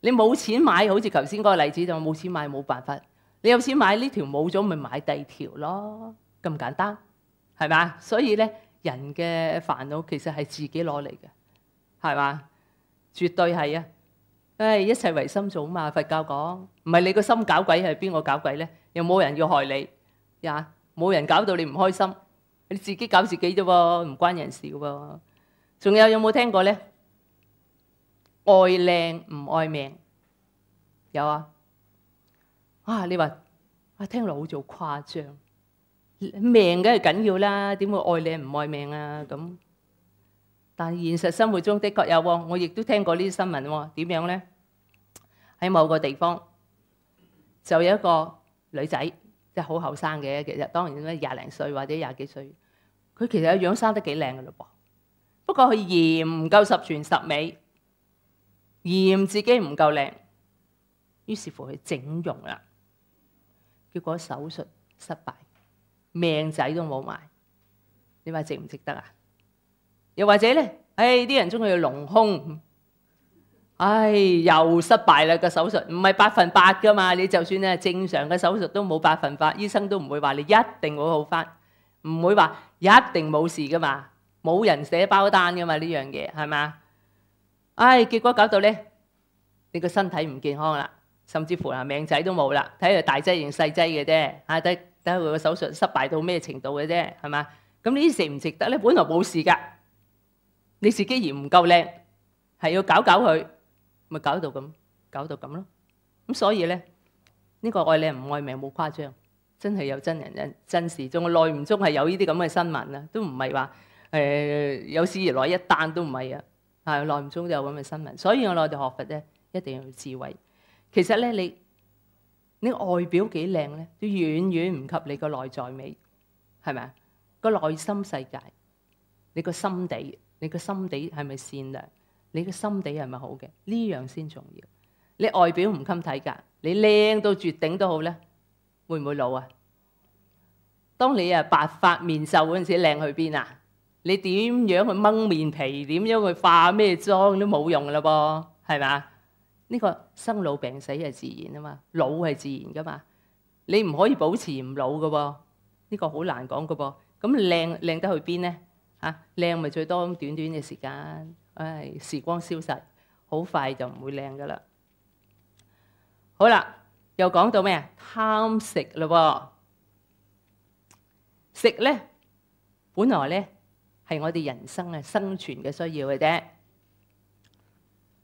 你冇錢買，好似頭先嗰個例子就冇錢買冇辦法。你有錢買呢條冇咗，咪買第二條咯，咁簡單係嘛？所以咧，人嘅煩惱其實係自己攞嚟嘅，係嘛？絕對係啊！唉，一切唯心造嘛，佛教講，唔係你個心搞鬼，係邊個搞鬼咧？又冇人要害你呀，冇人搞到你唔開心，你自己搞自己啫喎，唔關人事嘅喎。仲有有冇聽過咧？爱靓唔爱命，有啊！啊，你话啊，听落好似好夸张。命梗系紧要啦，点会爱靓唔爱命啊？咁，但系现实生活中的确有喎，我亦都听过呢啲新闻喎。点样咧？喺某个地方就有一个女仔，即系好后生嘅，其实当然咧廿零岁或者廿几岁，佢其实个样生得几靓嘅嘞噃。不过佢嫌唔够十全十美。嫌自己唔夠靚，於是乎去整容啦。結果手術失敗，命仔都冇埋。你話值唔值得啊？又或者咧，唉，啲人中意隆胸，唉，又失敗啦個手術。唔係百分百噶嘛，你就算咧正常嘅手術都冇百分百，醫生都唔會話你一定會好翻，唔會話一定冇事噶嘛。冇人寫包單噶嘛呢樣嘢，係嘛？唉，結果搞到咧，你個身體唔健康啦，甚至乎啊命仔都冇啦，睇下大劑定細劑嘅啫，睇睇下佢個手術失敗到咩程度嘅啫，係嘛？咁呢啲值唔值得咧？本來冇事噶，你自己嫌唔夠靚，係要搞搞佢，咪搞到咁，搞到咁咯。咁所以咧，呢個愛靚唔愛命冇誇張，真係有真人真真事，仲耐唔中係有呢啲咁嘅新聞啊，都唔係話诶有史而來一單都唔係啊。係，耐唔中都有咁嘅新聞，所以我內地學佛咧一定要智慧。其實咧，你你外表幾靚咧，都遠遠唔及你個內在美，係咪啊？個內心世界，你個心地，你個心地係咪善良？你個心地係咪好嘅？呢樣先重要。你外表唔襟睇㗎，你靚到絕頂都好咧，會唔會老啊？當你啊白髮面瘦嗰陣時，靚去邊啊？你點樣去掹面皮？點樣去化咩妝都冇用啦噃，係嘛？呢個生老病死係自然啊嘛，老係自然噶嘛。你唔可以保持唔老噶噃，呢個好難講噶噃。咁靚靚得去邊咧？嚇靚咪最多咁短短嘅時間，唉，時光消逝，好快就唔會靚噶啦。好啦，又講到咩啊？貪食嘞噃，食咧本來咧。系我哋人生嘅生存嘅需要嘅啫。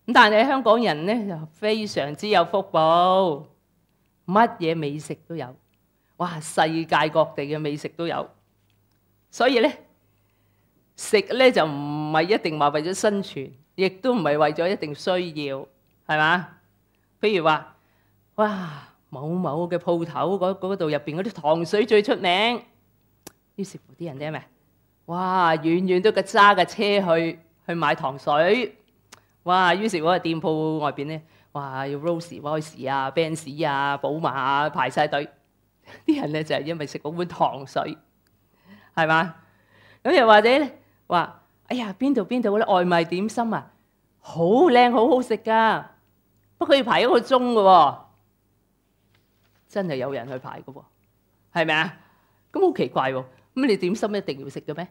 咁但系香港人咧就非常之有福报，乜嘢美食都有，哇！世界各地嘅美食都有。所以咧食咧就唔系一定话为咗生存，亦都唔系为咗一定需要，系嘛？譬如话哇某某嘅铺头嗰度入边嗰啲糖水最出名，要食啲人聽咩？哇，遠遠都個揸架車去去買糖水，哇！於是嗰個店鋪外边咧，哇，要 Rosey、Vice 啊、Benz 啊、寶馬啊排晒隊，啲人咧就係因為食嗰碗糖水，係嘛？咁又或者話，哎呀，邊度邊度嗰啲外賣點心啊，好靚好好食噶，不過要排一個鐘噶、喎，真係有人去排噶、喎，係咪啊？咁好奇怪喎！咁你点心一定要食嘅咩？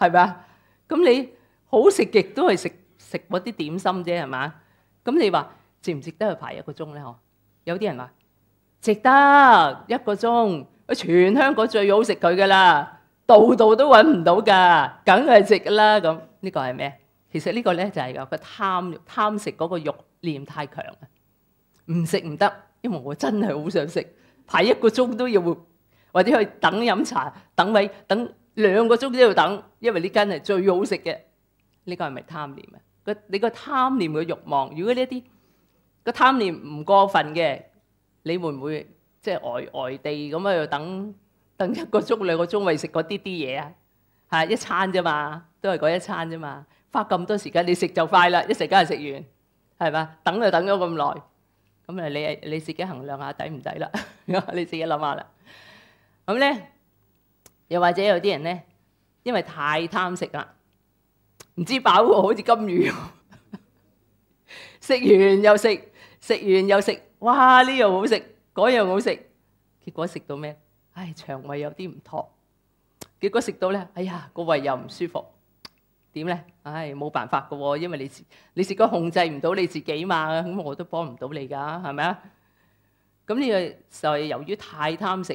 系 咪啊？咁你好食极都系食食嗰啲点心啫，系嘛？咁你话值唔值得去排一个钟咧？嗬？有啲人话值得一个钟，佢全香港最好食佢噶啦，度度都揾唔到噶，梗系值噶啦。咁呢个系咩？其实呢个咧就系个贪贪食嗰个欲念太强，唔食唔得，因为我真系好想食，排一个钟都要。或者去等飲茶、等位、等兩個鐘喺度等，因為呢間係最好食嘅。呢個係咪貪念啊？個你個貪念嘅慾望，如果呢一啲個貪念唔過分嘅，你會唔會即係呆呆地咁啊？度等等一個鐘兩個鐘為食嗰啲啲嘢啊？係一餐啫嘛，都係嗰一餐啫嘛。花咁多時間你食就快啦，一食梗係食完，係嘛？等就等咗咁耐，咁啊你你自己衡量下抵唔抵啦？你自己諗下啦。咁咧，又或者有啲人咧，因为太贪食啦，唔知饱喎，好似金鱼，食完又食，食完又食，哇！呢样好食，嗰样好食，结果食到咩？唉，肠胃有啲唔妥，结果食到咧，哎呀，个胃又唔舒服，点咧？唉，冇办法噶，因为你自你自觉控制唔到你自己嘛，咁我都帮唔到你噶，系咪啊？咁呢个就系由于太贪食。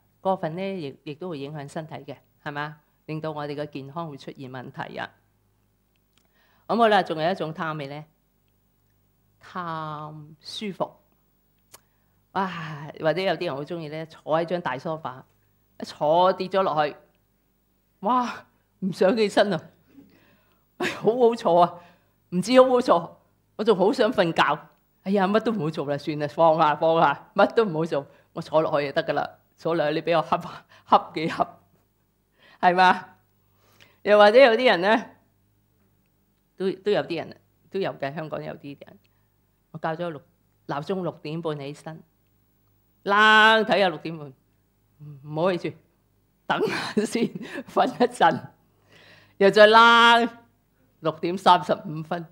過分咧，亦亦都會影響身體嘅，係嘛？令到我哋嘅健康會出現問題啊！咁我啦，仲有一種貪味咧，貪舒服啊！或者有啲人好中意咧，坐喺張大梳化，一坐跌咗落去，哇！唔想起身啊！好好坐啊！唔知好唔好坐？我仲好想瞓覺。哎呀，乜都唔好做啦，算啦，放下放下，乜都唔好做，我坐落去就得噶啦。所以你比我恰 恰幾恰，係嘛？又或者有啲人咧，都都有啲人，都有嘅。香港有啲人，我教咗六鬧鐘六點半起身，冷，睇下六點半，唔好意思，等下先 瞓一陣，又再冷，六點三十五分，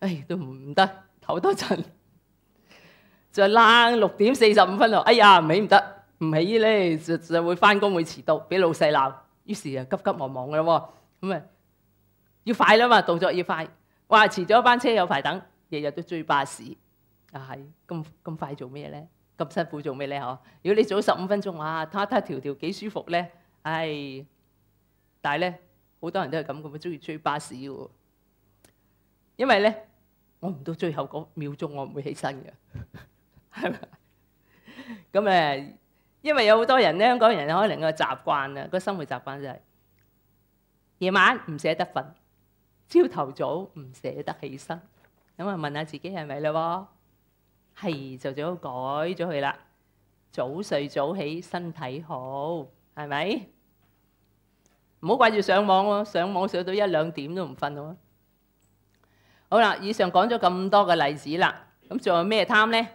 唉都唔得，唞多陣，再冷，六點四十五分咯，哎呀起唔得。唔起咧，就就會翻工會遲到，俾老細鬧。於是啊，急急忙忙嘅喎，咁啊要快啦嘛，動作要快。哇，遲咗班車有排等，日日都追巴士。啊，係咁 咁快做咩咧？咁辛苦做咩咧？嗬，如果你早十五分鐘，哇，睇下條條幾舒服咧。唉，但系咧，好多人都係咁嘅，中意追巴士喎。因為咧，我唔到最後嗰秒鐘，我唔會起身嘅，係咪？咁誒。因為有好多人咧，香港人可能個習慣啊，個生活習慣就係夜晚唔捨得瞓，朝頭早唔捨得起身，咁啊問下自己係咪嘞？係就最好改咗佢啦。早睡早起身體好，係咪？唔好掛住上網喎，上網上到一兩點都唔瞓喎。好啦，以上講咗咁多嘅例子啦，咁仲有咩貪咧？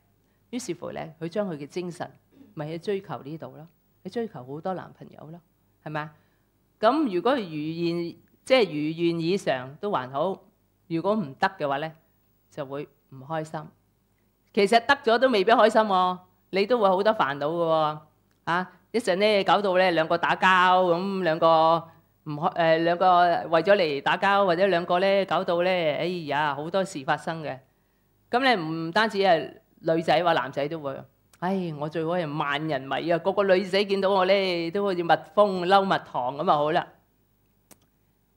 於是乎咧，佢將佢嘅精神咪去追求呢度咯，去追求好多男朋友咯，係咪啊？咁如果如願，即係如願以償都還好；如果唔得嘅話咧，就會唔開心。其實得咗都未必開心，你都會好多煩惱嘅喎。啊！一陣咧搞到咧兩個打交咁，兩個唔開誒，兩個為咗嚟打交，或者兩個咧搞到咧，哎呀好多事發生嘅。咁咧唔單止係～女仔話男仔都會，唉！我最好係萬人迷啊！個個女仔見到我咧，都好似蜜蜂嬲蜜糖咁啊，好啦。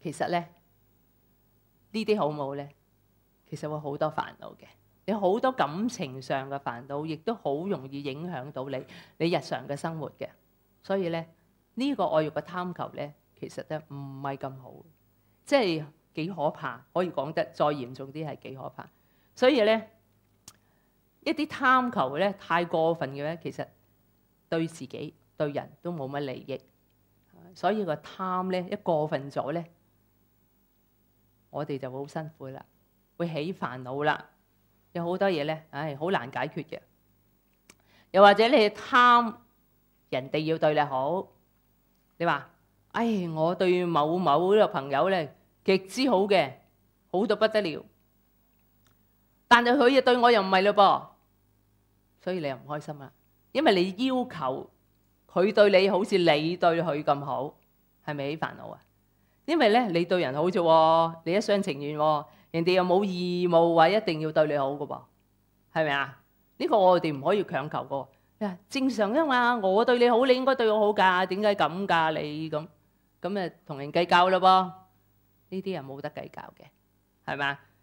其實咧，呢啲好冇咧，其實會好多煩惱嘅。你好多感情上嘅煩惱，亦都好容易影響到你你日常嘅生活嘅。所以咧，呢個愛欲嘅貪求咧，其實咧唔係咁好，即係幾可怕。可以講得再嚴重啲係幾可怕。所以咧。一啲貪求咧，太過分嘅咧，其實對自己對人都冇乜利益，所以個貪咧一過分咗咧，我哋就會好辛苦啦，會起煩惱啦，有好多嘢咧，唉，好難解決嘅。又或者你貪人哋要對你好，你話：，唉，我對某某個朋友咧極之好嘅，好到不得了，但係佢又對我又唔係嘞噃。所以你又唔開心啦，因為你要求佢對你好似你對佢咁好，係咪烦煩惱啊？因為咧你對人好啫，你一厢情願，人哋又冇義務話一定要對你好噶噃，係咪啊？呢個我哋唔可以強求噶。正常啊嘛，我對你好，你應該對我好噶，點解咁㗎？你咁咁啊，同人計較咯噃？呢啲人冇得計較嘅，係啊？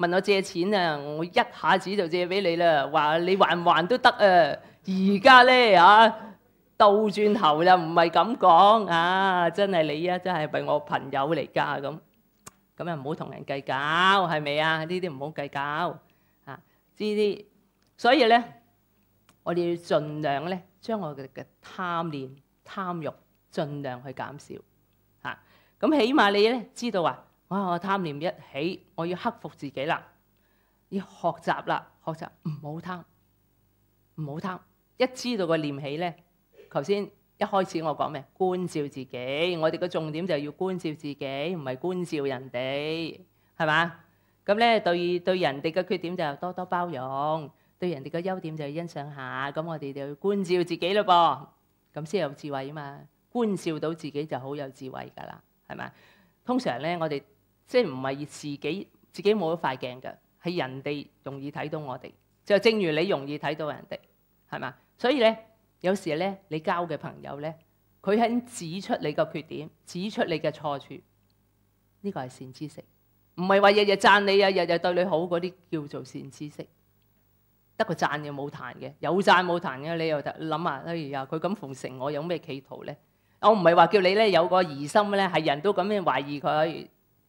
問我借錢啊！我一下子就借俾你啦，話你還唔還都得啊！而家咧嚇倒轉頭又唔係咁講啊！真係你啊，真係為我朋友嚟噶咁，咁又唔好同人計較，係咪啊？呢啲唔好計較啊！呢啲所以咧，我哋要盡量咧，將我哋嘅貪念貪欲，盡量去減少啊！咁起碼你咧知道啊！我貪念一起，我要克服自己啦，要學習啦，學習唔好貪，唔好貪。一知道個念起咧，頭先一開始我講咩？觀照自己，我哋個重點就要觀照自己，唔係觀照人哋，係嘛？咁咧對對人哋嘅缺點就多多包容，對人哋嘅優點就欣賞下。咁我哋就要觀照自己咯噃，咁先有智慧啊嘛！觀照到自己就好有智慧噶啦，係嘛？通常咧，我哋。即係唔係自己自己冇一塊鏡嘅，係人哋容易睇到我哋，就正如你容易睇到人哋，係嘛？所以咧，有時咧，你交嘅朋友咧，佢肯指出你個缺點，指出你嘅錯處，呢個係善知識，唔係話日日讚你啊，日日對你好嗰啲叫做善知識，得個讚又冇彈嘅，有讚冇彈嘅，你又諗下，例如佢咁奉承我有咩企圖咧？我唔係話叫你咧有個疑心咧，係人都咁樣懷疑佢。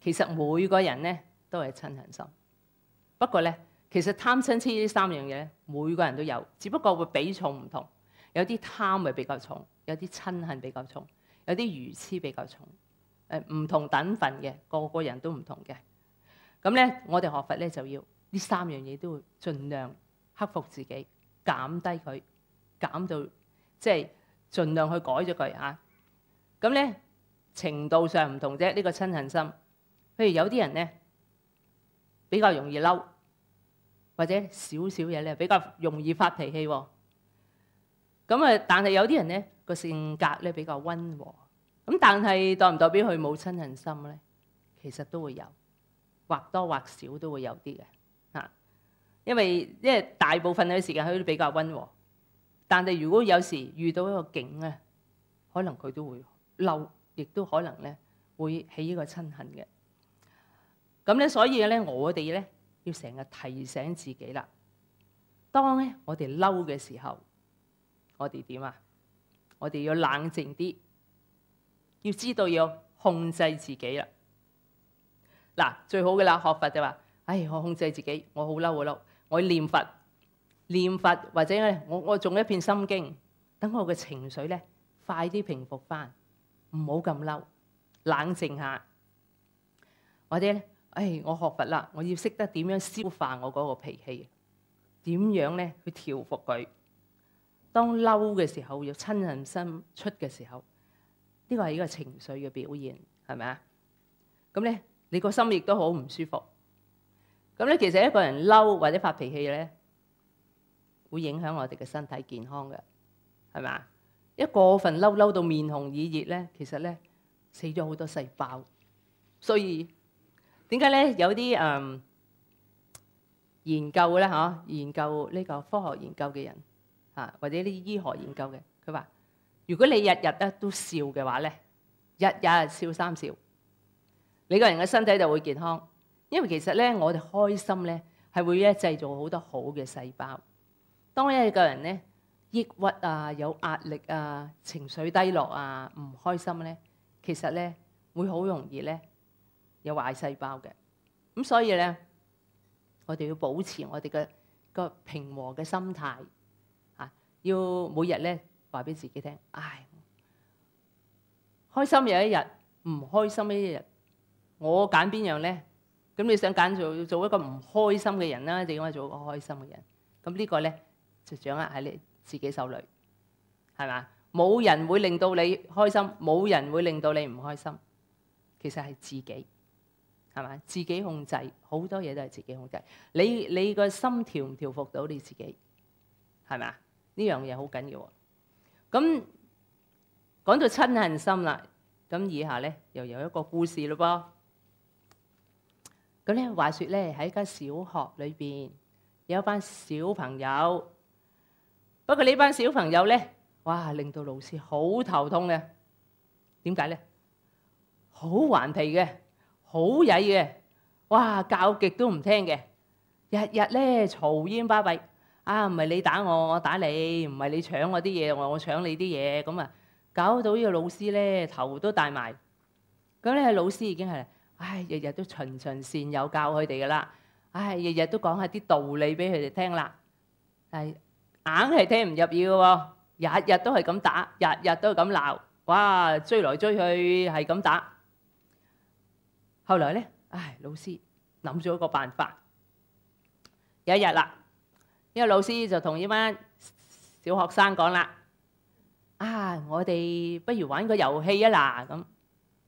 其實每個人咧都係親恨心，不過咧其實貪親痴呢三樣嘢咧每個人都有，只不過會比重唔同，有啲貪咪比較重，有啲親恨比較重，有啲愚痴比較重，誒唔同等份嘅個個人都唔同嘅。咁咧我哋學佛咧就要呢三樣嘢都會盡量克服自己，減低佢，減到即係盡量去改咗佢啊。咁咧程度上唔同啫，呢個親恨心。譬如有啲人咧比較容易嬲，或者少少嘢咧比較容易發脾氣喎。咁啊，但係有啲人咧個性格咧比較温和，咁但係代唔代表佢冇親恨心咧？其實都會有，或多或少都會有啲嘅嚇。因為因為大部分嘅時間佢都比較温和，但係如果有時遇到一個景咧，可能佢都會嬲，亦都可能咧會起一個親恨嘅。咁咧，所以咧，我哋咧要成日提醒自己啦。當咧我哋嬲嘅時候，我哋點啊？我哋要冷靜啲，要知道要控制自己啦。嗱，最好嘅啦，學佛就話：，唉，我控制自己，我好嬲好嬲，我念佛，念佛或者咧，我我仲一片心經，等我嘅情緒咧快啲平復翻，唔好咁嬲，冷靜下，或者咧。哎，我學佛啦，我要識得點樣消化我嗰個脾氣，點樣咧去調服佢？當嬲嘅時候要親人心出嘅時候，呢個係一個情緒嘅表現，係咪啊？咁咧，你個心亦都好唔舒服。咁咧，其實一個人嬲或者發脾氣咧，會影響我哋嘅身體健康嘅，係咪啊？一過分嬲嬲到面紅耳熱咧，其實咧死咗好多細胞，所以。點解咧？有啲誒研究嘅咧，嗬，研究呢個科學研究嘅人嚇，或者啲醫學研究嘅，佢話如果你日日咧都笑嘅話咧，日日笑三笑，你個人嘅身體就會健康。因為其實咧，我哋開心咧係會咧製造好多好嘅細胞。當一個人咧抑鬱啊、有壓力啊、情緒低落啊、唔開心咧，其實咧會好容易咧。有壞細胞嘅，咁所以咧，我哋要保持我哋嘅个平和嘅心態啊！要每日咧話俾自己聽，唉，開心有一日，唔開心一日，我揀邊樣咧？咁你想揀做做一個唔開心嘅人啦，定係做一個開心嘅人？咁呢個咧就掌握喺你自己手裏，係嘛？冇人會令到你開心，冇人會令到你唔開心，其實係自己。係嘛？自己控制好多嘢都係自己控制。你你個心調唔調服到你自己？係嘛？呢樣嘢好緊要咁講到親恨心啦，咁以下咧又有一個故事咯噃。咁咧話説咧喺間小學裏邊有一班小朋友，不過呢班小朋友咧，哇令到老師好頭痛嘅。點解咧？好頑皮嘅。好曳嘅，哇教極都唔聽嘅，日日咧嘈煙巴閉，啊唔係你打我，我打你，唔係你搶我啲嘢，我我搶你啲嘢，咁啊搞到呢個老師咧頭都大埋。咁咧，老師已經係，唉日日都循循善誘教佢哋噶啦，唉日日都講下啲道理俾佢哋聽啦，係硬係聽唔入耳嘅喎，日日都係咁打，日日都係咁鬧，哇追來追去係咁打。后来咧，唉，老师谂咗个办法。有一日啦，呢个老师就同呢班小学生讲啦：，啊，我哋不如玩个游戏啊嗱咁。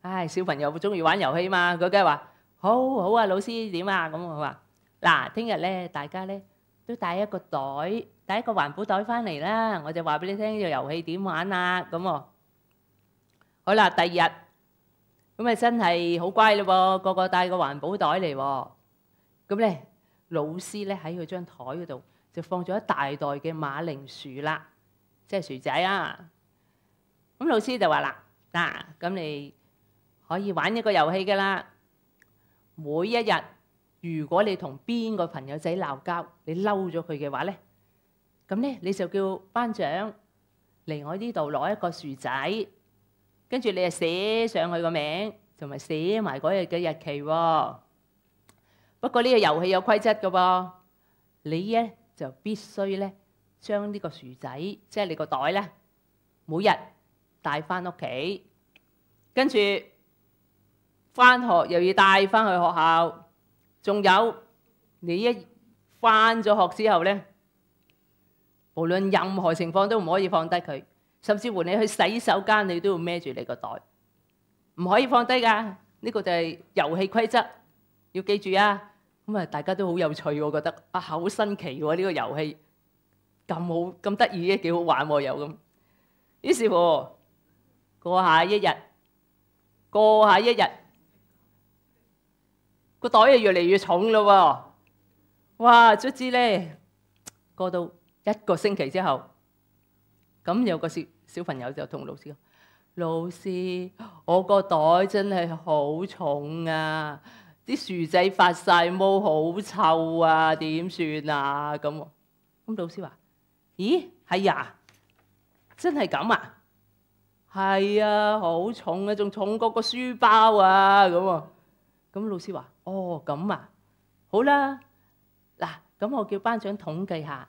唉，小朋友中意玩游戏嘛？佢梗系话好，好啊，老师点啊？咁我话嗱，听日咧，大家咧都带一个袋，带一个环保袋翻嚟啦。我就话俾你听，呢个游戏点玩啊？咁好啦，第二日。咁咪真係好乖咯喎，個個帶個環保袋嚟喎。咁咧，老師咧喺佢張台嗰度就放咗一大袋嘅馬鈴薯啦，即系薯仔啊。咁老師就話啦：嗱，咁你可以玩一個遊戲噶啦。每一日，如果你同邊個朋友仔鬧交，你嬲咗佢嘅話咧，咁咧你就叫班長嚟我呢度攞一個薯仔。跟住你就寫上去個名，同埋寫埋嗰日嘅日期。不過呢個遊戲有規則嘅喎，你咧就必須咧將呢個薯仔，即係你個袋咧，每日帶翻屋企，跟住翻學又要帶翻去學校。仲有你一翻咗學之後咧，無論任何情況都唔可以放低佢。甚至乎你去洗手間，你都要孭住你個袋，唔可以放低噶。呢個就係遊戲規則，要記住啊！咁啊，大家都好有趣，我覺得啊，好新奇喎！呢個遊戲咁好咁得意，幾好玩喎又咁。於是乎，過下一日，過下一日，個袋又越嚟越重咯。哇！卒之咧，過到一個星期之後。咁有個小小朋友就同老師講：老師，我個袋真係好重啊！啲薯仔發晒毛，好臭啊！點算啊？咁咁老師話：咦，係呀，真係咁啊？係啊，好重啊，仲重過個書包啊！咁咁老師話：哦，咁啊，好啦，嗱，咁我叫班長統計下。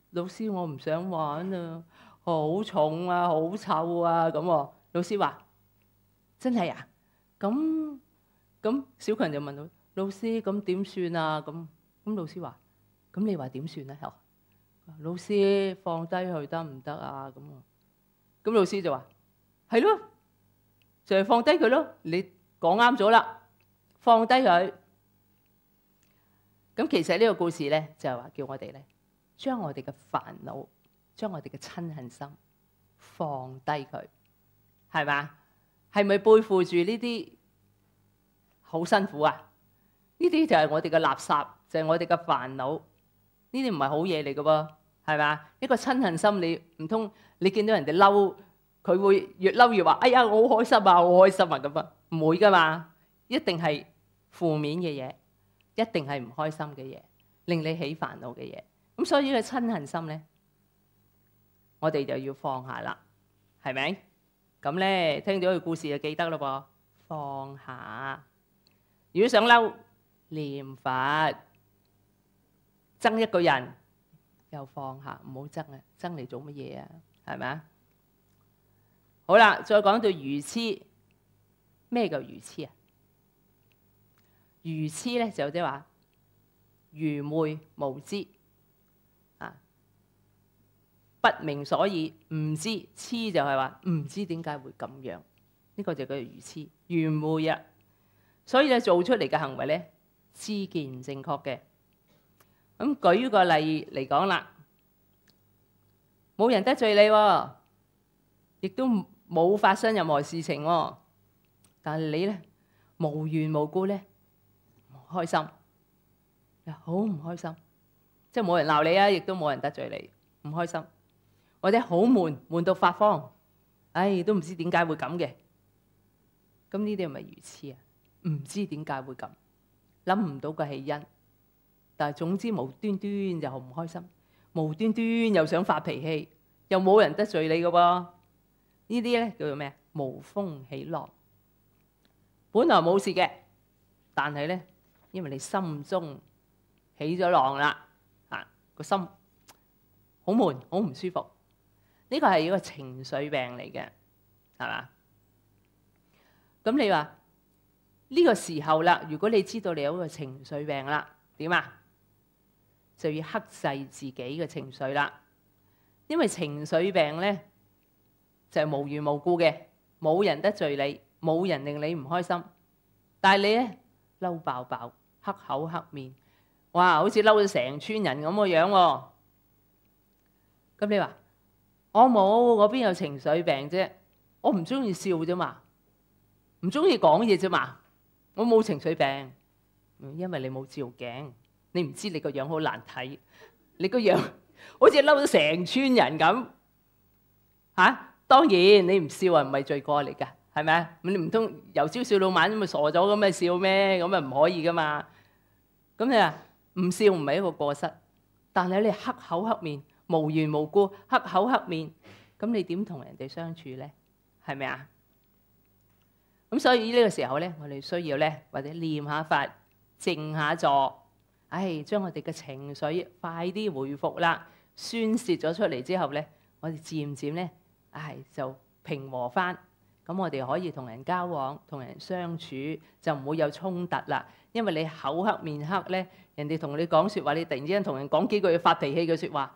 老師，我唔想玩啊！好重啊，好臭啊，咁喎。老師話：真係啊，咁咁小強就問到老師：咁點算啊？咁咁老師話：咁你話點算咧？老師放低佢得唔得啊？咁啊，咁老師就話：係咯，就係放低佢咯。你講啱咗啦，放低佢。咁其實呢個故事咧，就係話叫我哋咧。將我哋嘅煩惱，將我哋嘅親恨心放低佢，係嘛？係咪背負住呢啲好辛苦啊？呢啲就係我哋嘅垃圾，就係我哋嘅煩惱。呢啲唔係好嘢嚟嘅喎，係嘛？一個親恨心，你唔通你見到人哋嬲，佢會越嬲越話：哎呀，我好開心啊，好開心啊咁啊，唔會噶嘛，一定係負面嘅嘢，一定係唔開心嘅嘢，令你起煩惱嘅嘢。咁所以嘅亲恨心咧，我哋就要放下啦，系咪？咁咧听到个故事就记得咯噃，放下。如果想嬲，念佛，憎一个人又放下，唔好争啊！争嚟做乜嘢啊？系咪啊？好啦，再讲到愚痴，咩叫愚痴啊？愚痴咧就即系话愚昧无知。不明所以，唔知痴就係話唔知點解會咁樣，呢個就叫做愚痴、愚昧啊！所以咧，做出嚟嘅行為咧，知見唔正確嘅。咁舉個例嚟講啦，冇人得罪你，亦都冇發生任何事情喎。但係你咧無緣無故咧唔開心，又好唔開心，即係冇人鬧你啊，亦都冇人得罪你，唔開心。或者好悶，悶到發慌，唉，都唔知點解會咁嘅。咁呢啲咪如此啊？唔知點解會咁，諗唔到個起因。但係總之無端端又唔開心，無端端又想發脾氣，又冇人得罪你嘅噃。呢啲咧叫做咩啊？無風起浪。本來冇事嘅，但係咧，因為你心中起咗浪啦，啊，個心好悶，好唔舒服。呢個係一個情緒病嚟嘅，係嘛？咁你話呢個時候啦，如果你知道你有個情緒病啦，點啊？就要克制自己嘅情緒啦。因為情緒病呢，就無緣無故嘅，冇人得罪你，冇人令你唔開心，但係你呢，嬲爆爆、黑口黑面，哇！好似嬲咗成村人咁嘅樣喎。咁你話？我冇，我邊有情緒病啫？我唔中意笑啫嘛，唔中意講嘢啫嘛。我冇情緒病，因為你冇照鏡，你唔知你個樣好難睇。你個樣 好似嬲到成村人咁嚇。當然你唔笑啊，唔係罪過嚟㗎，係咪啊？你唔通由朝笑到晚咁咪傻咗咁咪笑咩？咁咪唔可以㗎嘛。咁你啊唔笑唔係一個過失，但係你黑口黑面。無緣無故黑口黑面，咁你點同人哋相處呢？係咪啊？咁所以呢個時候呢，我哋需要呢，或者念下法，靜下坐，唉，將我哋嘅情緒快啲回復啦。宣泄咗出嚟之後呢，我哋漸漸呢，唉，就平和翻。咁我哋可以同人交往、同人相處，就唔會有衝突啦。因為你口黑面黑呢，人哋同你講说話，你突然之間同人講幾句發脾氣嘅说話。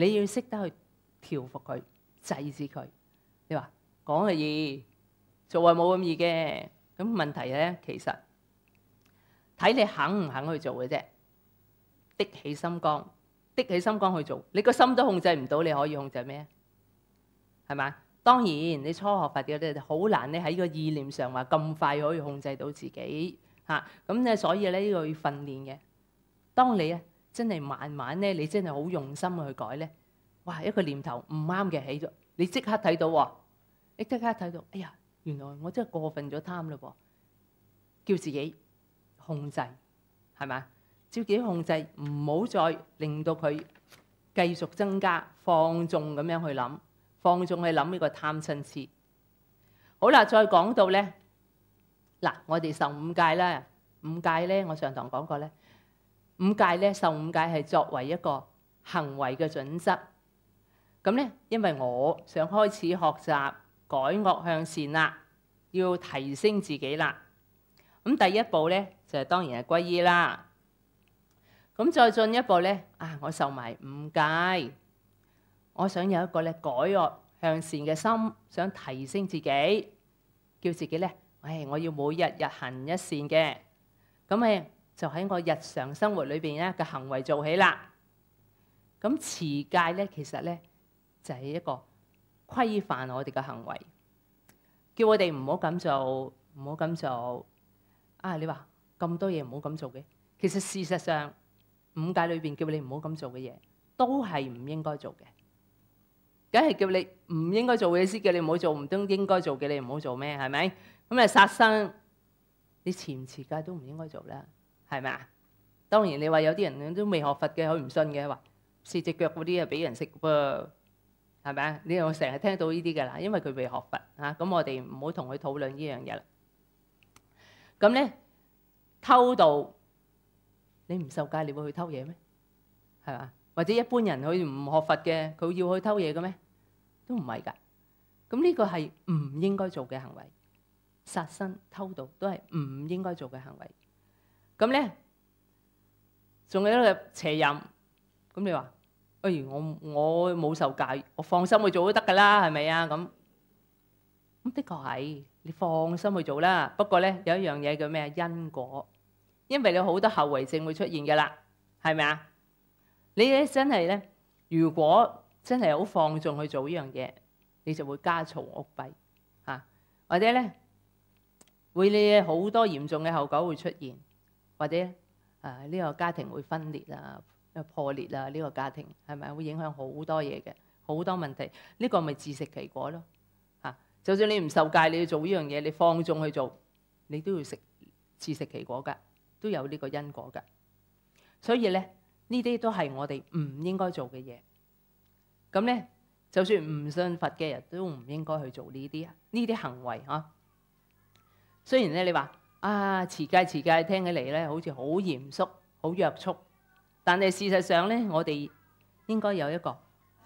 你要識得去調服佢、制止佢，你話講係易，做係冇咁易嘅。咁問題咧，其實睇你肯唔肯去做嘅啫。的起心肝，的起心肝去做，你個心都控制唔到，你可以控制咩？係嘛？當然，你初學佛嘅咧，好難咧喺個意念上話咁快可以控制到自己嚇。咁咧，所以咧呢個要訓練嘅。當你啊～真係慢慢咧，你真係好用心去改咧。哇！一個念頭唔啱嘅起咗，你即刻睇到，你即刻睇到。哎呀，原來我真係過分咗貪嘞，叫自己控制係咪？照自己控制，唔好再令到佢繼續增加放縱咁樣去諗，放縱去諗呢個貪嗔痴。好啦，再講到咧，嗱，我哋受五戒啦，五戒咧，我上堂講過咧。五戒咧，受五戒係作為一個行為嘅準則。咁咧，因為我想開始學習改惡向善啦，要提升自己啦。咁第一步咧，就係當然係皈依啦。咁再進一步咧，啊，我受埋五戒，我想有一個咧改惡向善嘅心，想提升自己，叫自己咧，唉，我要每日日行一善嘅。咁啊。就喺我日常生活裏边咧嘅行為做起啦。咁持戒咧，其實咧就係一個規範我哋嘅行為，叫我哋唔好咁做，唔好咁做啊！你話咁多嘢唔好咁做嘅，其實事實上五戒裏边叫你唔好咁做嘅嘢，都係唔應該做嘅。梗係叫你唔應該做嘅先叫你唔好做；唔應应該做嘅，你唔好做咩？係咪咁？啊，殺生，你持唔持戒都唔應該做啦。系咪啊？當然你話有啲人都未學佛嘅，佢唔信嘅，話四隻腳嗰啲啊俾人食噃，係咪啊？你又成日聽到呢啲噶啦，因為佢未學佛啊。咁我哋唔好同佢討論呢樣嘢啦。咁咧偷盜，你唔受戒，你會去偷嘢咩？係嘛？或者一般人佢唔學佛嘅，佢要去偷嘢嘅咩？都唔係㗎。咁呢個係唔應該做嘅行為，殺身偷盜都係唔應該做嘅行為。咁咧，仲有呢個邪淫咁，你話哎，我我冇受戒，我放心去做都得㗎啦，係咪啊？咁咁的確係你放心去做啦。不過咧，有一樣嘢叫咩啊？因果，因為你好多後遺症會出現㗎啦，係咪啊？你咧真係咧，如果真係好放縱去做呢樣嘢，你就會加重屋弊嚇，或者咧會你好多嚴重嘅後果會出現。或者誒呢個家庭會分裂啊、破裂啊，呢個家庭係咪會影響好多嘢嘅？好多問題，呢個咪自食其果咯嚇！就算你唔受戒，你要做呢樣嘢，你放縱去做，你都要食自食其果噶，都有呢個因果噶。所以咧，呢啲都係我哋唔應該做嘅嘢。咁咧，就算唔信佛嘅人都唔應該去做呢啲呢啲行為啊。雖然咧，你話。啊！持戒持戒，聽起嚟咧，好似好嚴肅、好約束。但係事實上咧，我哋應該有一個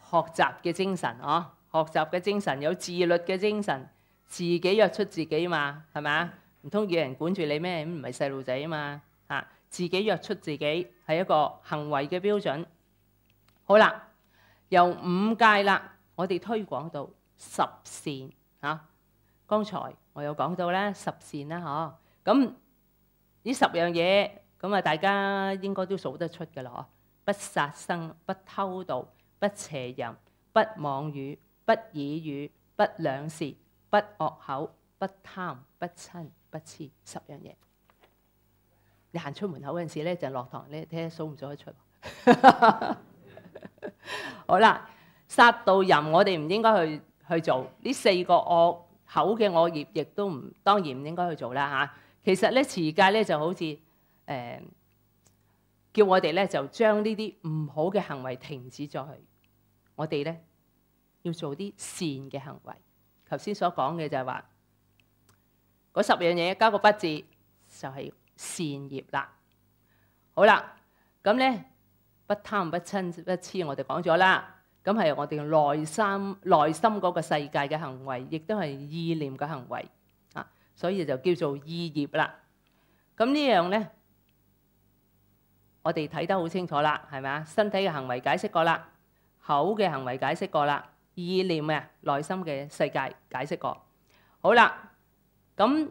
學習嘅精神，啊，學習嘅精神，有自律嘅精神，自己約出自己嘛，係咪啊？唔通要人管住你咩？咁唔係細路仔啊嘛，嚇！自己約出自己係一個行為嘅標準。好啦，由五戒啦，我哋推廣到十善嚇。剛才我有講到咧，十善啦，嗬。咁呢十样嘢，咁啊大家應該都數得出嘅啦，嗬！不殺生，不偷盜，不邪淫，不妄語，不以語，不兩舌，不惡口，不貪，不親，不痴，十樣嘢。你行出門口嗰陣時咧，就落堂，你睇下數唔數得出？好啦，殺盜淫，我哋唔應該去去做呢四個惡口嘅，惡業，亦都唔當然唔應該去做啦嚇。其實咧，時界咧就好似誒，叫我哋咧就將呢啲唔好嘅行為停止咗去。我哋咧要做啲善嘅行為。頭先所講嘅就係話，嗰十樣嘢加個不字就係善業啦。好啦，咁咧不貪不親不痴，我哋講咗啦。咁係我哋內心內心嗰個世界嘅行為，亦都係意念嘅行為。所以就叫做意業啦。咁呢樣咧，我哋睇得好清楚啦，係咪啊？身體嘅行為解釋過啦，口嘅行為解釋過啦，意念啊，內心嘅世界解釋過。好啦，咁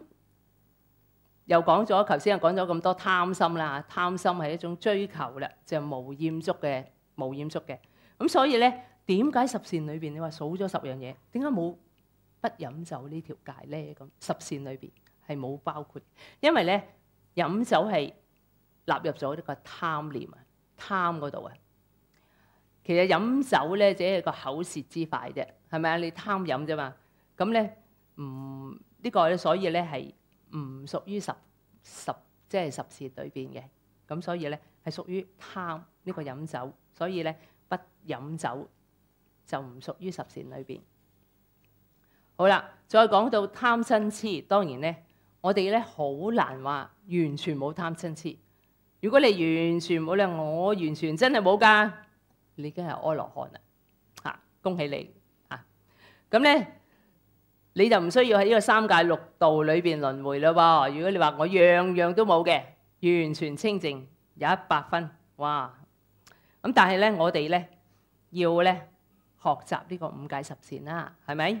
又講咗頭先又講咗咁多貪心啦，貪心係一種追求啦，就無厭足嘅無厭足嘅。咁所以咧，點解十善裏面你話數咗十樣嘢，點解冇？不飲酒呢條界咧，咁十善裏邊係冇包括，因為咧飲酒係納入咗呢個貪念貪嗰度啊。其實飲酒咧只係個口舌之快啫，係咪啊？你貪飲啫嘛。咁咧唔呢個所以咧係唔屬於十十即係十善裏邊嘅。咁所以咧係屬於貪呢個飲酒，所以咧不飲酒就唔屬於十善裏邊。好啦，再讲到贪嗔痴，当然咧，我哋咧好难话完全冇贪嗔痴。如果你完全冇咧，我完全真系冇噶，你已经系安乐汉啦，吓，恭喜你啊！咁咧，你就唔需要喺呢个三界六道里边轮回咯。如果你话我样样都冇嘅，完全清净，有一百分，哇！咁但系咧，我哋咧要咧学习呢个五界十善啦，系咪？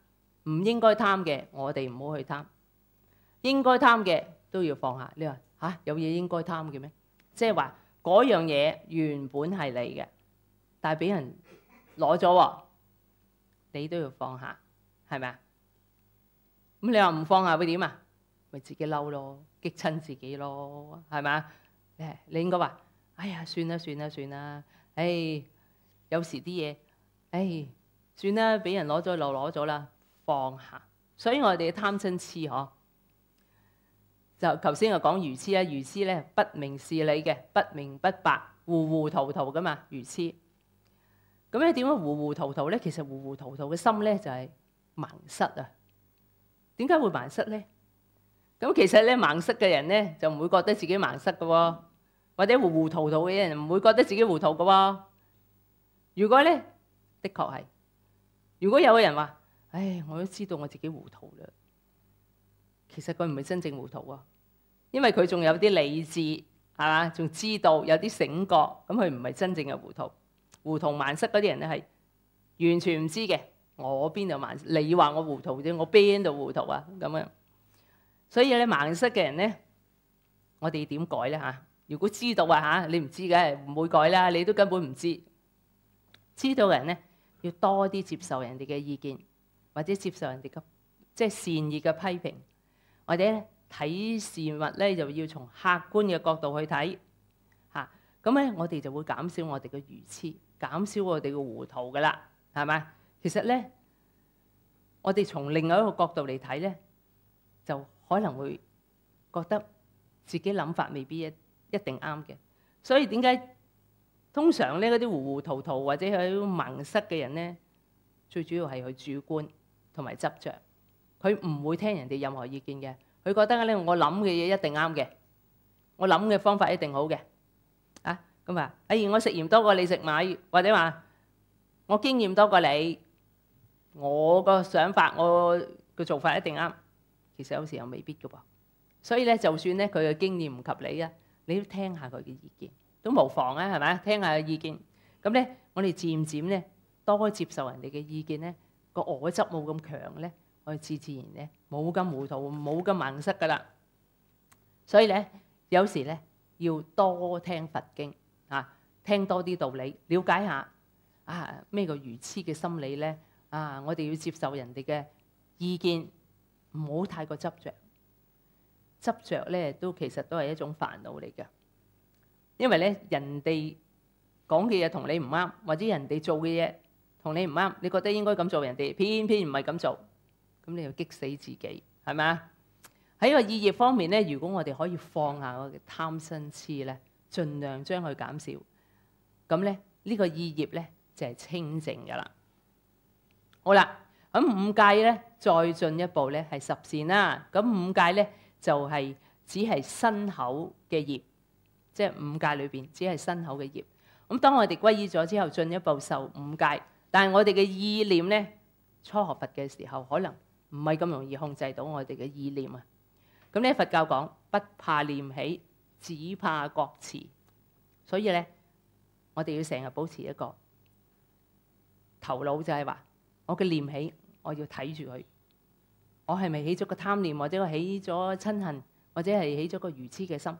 唔應該貪嘅，我哋唔好去貪；應該貪嘅都要放下。你話嚇有嘢應該貪嘅咩？即係話嗰樣嘢原本係你嘅，但係俾人攞咗，你都要放下，係咪啊？咁你話唔放下會點啊？咪自己嬲咯，激親自己咯，係咪啊？你應該話：哎呀，算啦，算啦，算啦！哎，有時啲嘢，哎，算啦，俾人攞咗就攞咗啦。放下，所以我哋贪嗔痴嗬，就头先又讲愚痴啊，愚痴咧不明事理嘅，不明不白，糊糊涂涂噶嘛，愚痴。咁咧点样糊糊涂涂咧？其实糊糊涂涂嘅心咧就系盲失啊。点解会盲失咧？咁其实咧盲失嘅人咧就唔会觉得自己盲失噶，或者糊糊涂涂嘅人唔会觉得自己糊涂噶。如果咧的确系，如果有个人话。唉，我都知道我自己糊涂啦。其實佢唔係真正糊涂啊，因為佢仲有啲理智，系嘛？仲知道有啲醒覺，咁佢唔係真正嘅糊塗。糊塗盲塞嗰啲人咧係完全唔知嘅。我邊度盲？你話我糊塗啫，我邊度糊塗啊？咁樣。所以咧，盲塞嘅人咧，我哋點改咧吓？如果知道啊吓，你唔知嘅唔會改啦，你都根本唔知。知道嘅人咧，要多啲接受人哋嘅意見。或者接受人哋嘅即系善意嘅批評，或者睇事物咧就要從客觀嘅角度去睇嚇，咁咧我哋就會減少我哋嘅愚痴，減少我哋嘅糊塗噶啦，係咪？其實咧，我哋從另外一個角度嚟睇咧，就可能會覺得自己諗法未必一一定啱嘅。所以點解通常咧嗰啲糊糊塗塗或者喺盲塞嘅人咧，最主要係佢主觀。同埋執着，佢唔會聽人哋任何意見嘅。佢覺得咧，我諗嘅嘢一定啱嘅，我諗嘅方法一定好嘅。啊，咁啊，哎我食鹽多過你食米，或者話我經驗多過你，我個想法我個做法一定啱。其實有時又未必嘅噃。所以咧，就算咧佢嘅經驗唔及你啊，你都聽下佢嘅意見都無妨啊，係咪聽下意見，咁咧我哋漸漸咧多接受人哋嘅意見咧。个我执冇咁强咧，我哋自自然咧冇咁糊涂，冇咁盲塞噶啦。所以咧，有时咧要多听佛经啊，听多啲道理，了解下啊咩个愚痴嘅心理咧啊。我哋要接受人哋嘅意见，唔好太过执着。执着咧都其实都系一种烦恼嚟嘅，因为咧人哋讲嘅嘢同你唔啱，或者人哋做嘅嘢。同你唔啱，你覺得應該咁做，人哋偏偏唔係咁做，咁你又激死自己，係啊？喺個意業方面咧，如果我哋可以放下個貪心痴咧，盡量將佢減少，咁咧呢個意業咧就係清靜噶啦。好啦，咁五界咧再進一步咧係十善啦。咁五界咧就係只係身口嘅業，即係五界裏邊只係身口嘅業。咁當我哋歸依咗之後，進一步受五界。但系我哋嘅意念咧，初學佛嘅時候，可能唔係咁容易控制到我哋嘅意念啊。咁咧佛教講不怕念起，只怕觉迟。所以咧，我哋要成日保持一個頭腦就係話，我嘅念起，我要睇住佢，我係咪起咗個貪念，或者我起咗親恨，或者係起咗個愚痴嘅心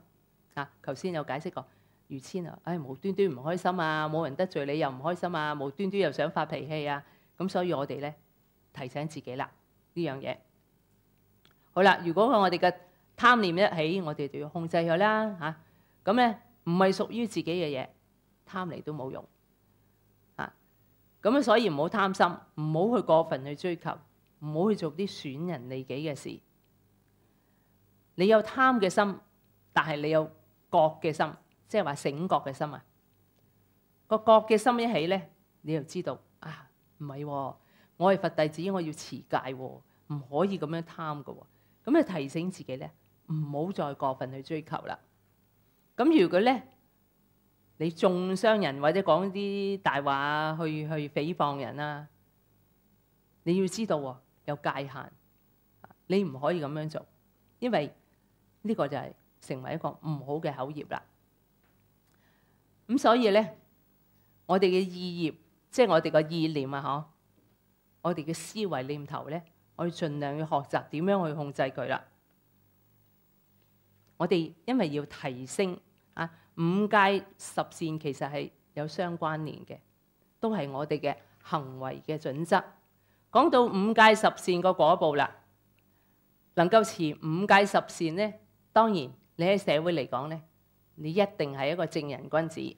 啊？頭先有解釋過。如千啊，唉，無端端唔開心啊，冇人得罪你又唔開心啊，無端端又想發脾氣啊，咁所以我哋咧提醒自己啦呢樣嘢。好啦，如果我哋嘅貪念一起，我哋就要控制佢啦嚇。咁咧唔係屬於自己嘅嘢，貪嚟都冇用啊。咁所以唔好貪心，唔好去過分去追求，唔好去做啲損人利己嘅事。你有貪嘅心，但係你有覺嘅心。即系话醒觉嘅心啊，个觉嘅心一起咧，你就知道啊，唔系，我系佛弟子，我要持戒，唔可以咁样贪嘅，咁就提醒自己咧，唔好再过分去追求啦。咁如果咧，你重伤人或者讲啲大话去去诽谤人啦，你要知道有界限，你唔可以咁样做，因为呢个就系成为一个唔好嘅口业啦。咁所以咧，我哋嘅意业，即系我哋嘅意念啊，嗬，我哋嘅思维念头咧，我要尽量去学习点样去控制佢啦。我哋因为要提升啊，五戒十善其实系有相关联嘅，都系我哋嘅行为嘅准则。讲到五戒十善个果報啦，能够持五戒十善咧，当然你喺社会嚟讲咧，你一定係一個正人君子。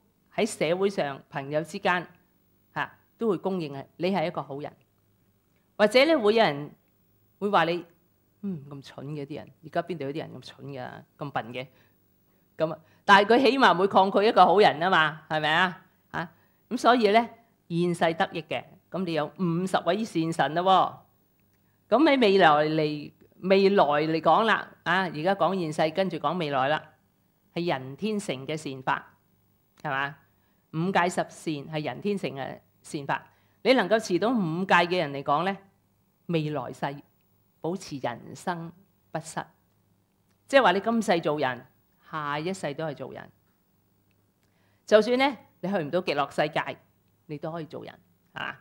喺社会上，朋友之间吓都会公认你系一个好人。或者咧会有人会话你，嗯咁蠢嘅啲人，而家边度有啲人咁蠢嘅，咁笨嘅，咁啊。但系佢起码会抗拒一个好人啊嘛，系咪啊？啊咁，所以咧现世得益嘅，咁你有五十位善神咯。咁喺未来嚟未来嚟讲啦，啊而家讲现世，跟住讲未来啦，系人天成嘅善法，系嘛？五界十善系人天成嘅善法，你能够持到五界嘅人嚟讲咧，未来世保持人生不失，即系话你今世做人，下一世都系做人。就算咧你去唔到极乐世界，你都可以做人啊！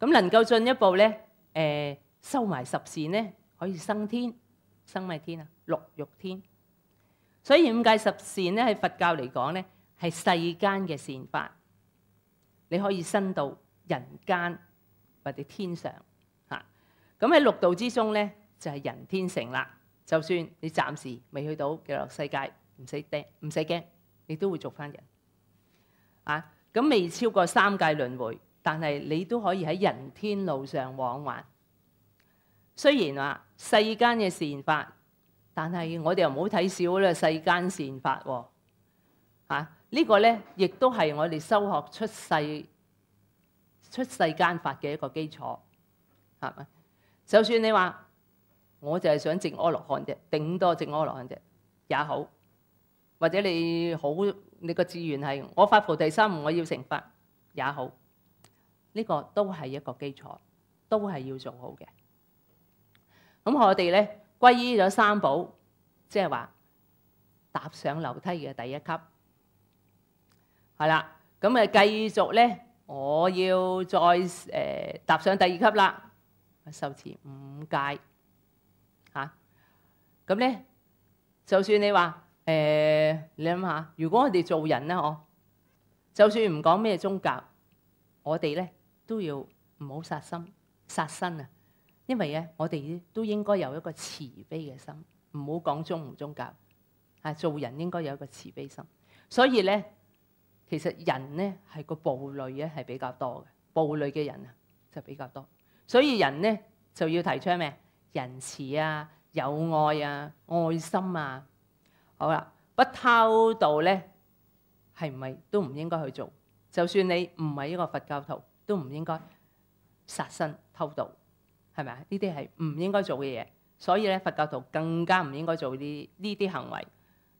咁能够进一步咧，诶收埋十善咧，可以升天，升咩天啊？六欲天。所以五界十善咧，喺佛教嚟讲咧。系世間嘅善法，你可以伸到人間或者天上吓。咁喺六道之中咧，就係人天成啦。就算你暫時未去到极乐世界，唔使驚，唔使惊，你都會做翻人啊。咁未超過三界輪迴，但係你都可以喺人天路上往還。雖然話世間嘅善法，但係我哋又唔好睇小呢世間善法喎。呢個咧，亦都係我哋修學出世出世間法嘅一個基礎，係咪？就算你話我就係想靜安落漢啫，頂多靜安落漢啫也好，或者你好你個志願係我發菩提心，我要成佛也好，呢個都係一個基礎，都係要做好嘅。咁我哋咧歸依咗三寶，即係話踏上樓梯嘅第一級。系啦，咁诶，继续咧，我要再诶踏上第二级啦，受持五戒吓。咁咧，就算你话诶，你谂下，如果我哋做人咧，我就算唔讲咩宗教，我哋咧都要唔好杀心杀身啊，因为咧，我哋都应该有一个慈悲嘅心，唔好讲宗唔宗教，啊、做人应该有一个慈悲心，所以咧。其實人咧係個暴類咧係比較多嘅，暴類嘅人啊就比較多，所以人咧就要提出咩？仁慈啊、友愛啊、愛心啊，好啦，不偷盜咧係係都唔應該去做？就算你唔係一個佛教徒，都唔應該殺身偷盜，係咪啊？呢啲係唔應該做嘅嘢，所以咧佛教徒更加唔應該做呢呢啲行為。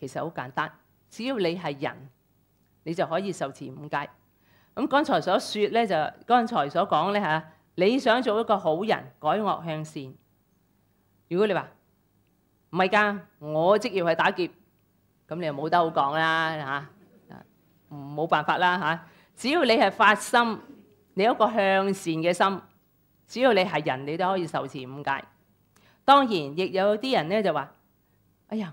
其實好簡單，只要你係人，你就可以受持五戒。咁剛才所説咧，就剛才所講咧嚇，你想做一個好人，改惡向善。如果你話唔係㗎，我職業係打劫，咁你又冇得好講啦嚇，冇辦法啦嚇。只要你係發心，你一個向善嘅心，只要你係人，你都可以受持五戒。當然亦有啲人咧就話：，哎呀！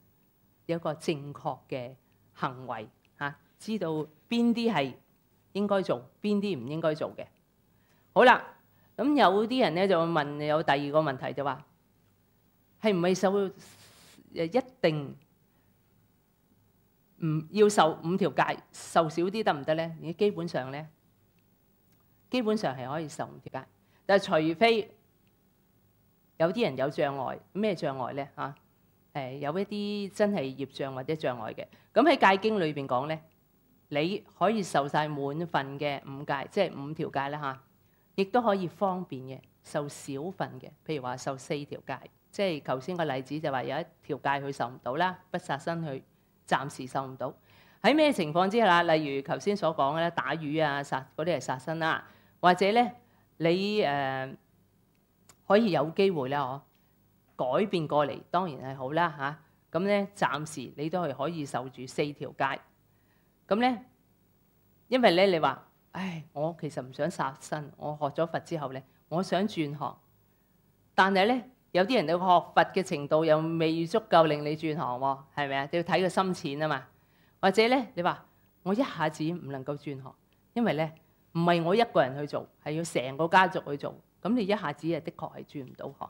有一个正确嘅行为吓，知道边啲系应该做，边啲唔应该做嘅。好啦，咁有啲人咧就会问，有第二个问题就话，系唔系受诶一定唔要受五条戒，受少啲得唔得咧？而基本上咧，基本上系可以受五条戒，但系除非有啲人有障碍，咩障碍咧啊？誒有一啲真係業障或者障礙嘅，咁喺戒經裏邊講咧，你可以受晒滿份嘅五戒，即係五條戒啦嚇，亦都可以方便嘅受少份嘅，譬如話受四條戒，即係頭先個例子就話有一條戒佢受唔到啦，不殺生佢暫時受唔到。喺咩情況之下？例如頭先所講咧，打魚啊殺嗰啲係殺生啦，或者咧你誒可以有機會咧改變過嚟當然係好啦嚇，咁咧暫時你都係可以守住四條街。咁咧，因為咧你話，唉，我其實唔想殺身。我學咗佛之後咧，我想轉行。但係咧，有啲人你學佛嘅程度又未足夠令你轉行喎，係咪啊？要睇個深淺啊嘛。或者咧，你話我一下子唔能夠轉行，因為咧唔係我一個人去做，係要成個家族去做。咁你一下子啊，的確係轉唔到行。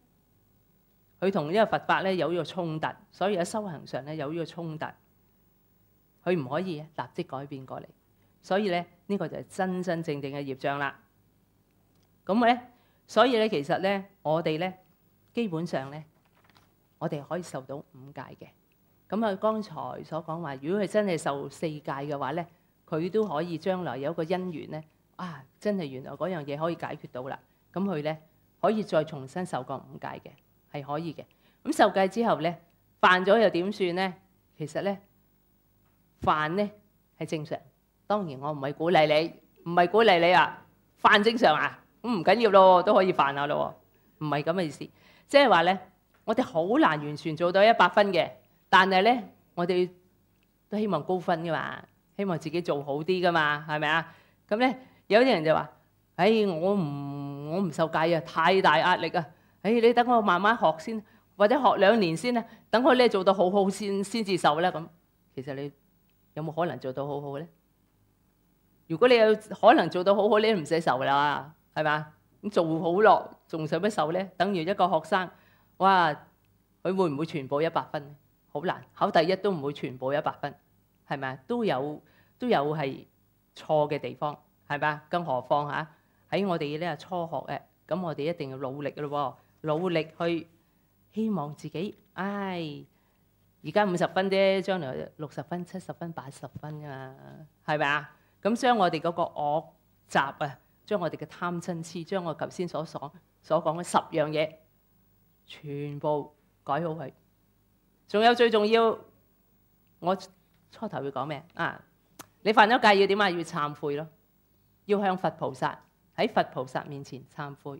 佢同呢個佛法咧有呢個衝突，所以喺修行上咧有呢個衝突，佢唔可以立即改變過嚟，所以咧呢個就係真真正正嘅業障啦。咁咧，所以咧其實咧，我哋咧基本上咧，我哋可以受到五戒嘅。咁啊，剛才所講話，如果佢真係受四界嘅話咧，佢都可以將來有個因緣咧，啊，真係原來嗰樣嘢可以解決到啦。咁佢咧可以再重新受過五戒嘅。系可以嘅，咁受戒之後咧，犯咗又點算咧？其實咧，犯咧係正常。當然我唔係鼓勵你，唔係鼓勵你啊，犯正常啊，咁唔緊要咯，都可以犯下咯，唔係咁嘅意思。即係話咧，我哋好難完全做到一百分嘅，但係咧，我哋都希望高分噶嘛，希望自己做好啲噶嘛，係咪啊？咁咧，有啲人就話：，唉，我唔我唔受戒啊，太大壓力啊！哎，你等我慢慢學先，或者學兩年先啊！等佢咧做到好好先，先至受咧咁。其實你有冇可能做到好好咧？如果你有可能做到好好，你唔使受啦，係嘛？咁做好咯，仲使乜受咧？等於一個學生，哇！佢會唔會全部一百分？好難，考第一都唔會全部一百分，係咪啊？都有都有係錯嘅地方，係嘛？更何況嚇喺我哋咧初學嘅，咁我哋一定要努力嘅咯喎！努力去，希望自己，唉，而家五十分啫，將來六十分、七十分、八十分啊，係咪啊？咁將我哋嗰個惡習啊，將我哋嘅貪嗔痴，將我頭先所講所講嘅十樣嘢，全部改好佢。仲有最重要，我初頭要講咩啊？你犯咗戒要點啊？要慚悔咯，要向佛菩薩喺佛菩薩面前慚悔。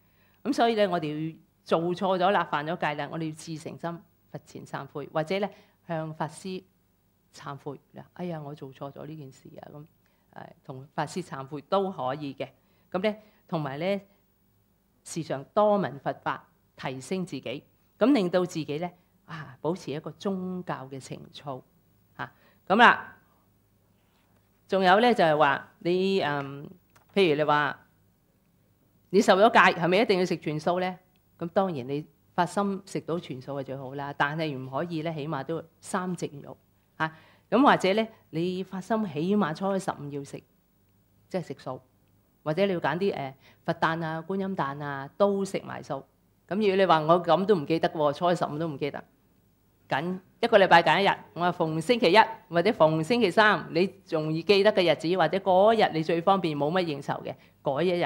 咁所以咧，我哋要做錯咗啦，犯咗戒啦，我哋要自誠心佛前忏悔，或者咧向法師忏悔，哎呀，我做錯咗呢件事啊！咁誒，同法師忏悔都可以嘅。咁咧，同埋咧時常多聞佛法，提升自己，咁令到自己咧啊，保持一個宗教嘅情操嚇。咁啦，仲有咧就係話你誒，譬如你話。你受咗戒，係咪一定要食全素呢？咁當然你發心食到全素係最好啦，但係唔可以咧，起碼都三隻肉嚇。咁或者咧，你發心起碼初十五要食，即係食素，或者你要揀啲誒佛誕啊、觀音誕啊都食埋素。咁如果你話我咁都唔記得喎，初十五都唔記得，緊一個禮拜揀一日，我話逢星期一或者逢星期三你容易記得嘅日子，或者嗰日你最方便冇乜應酬嘅，嗰一日。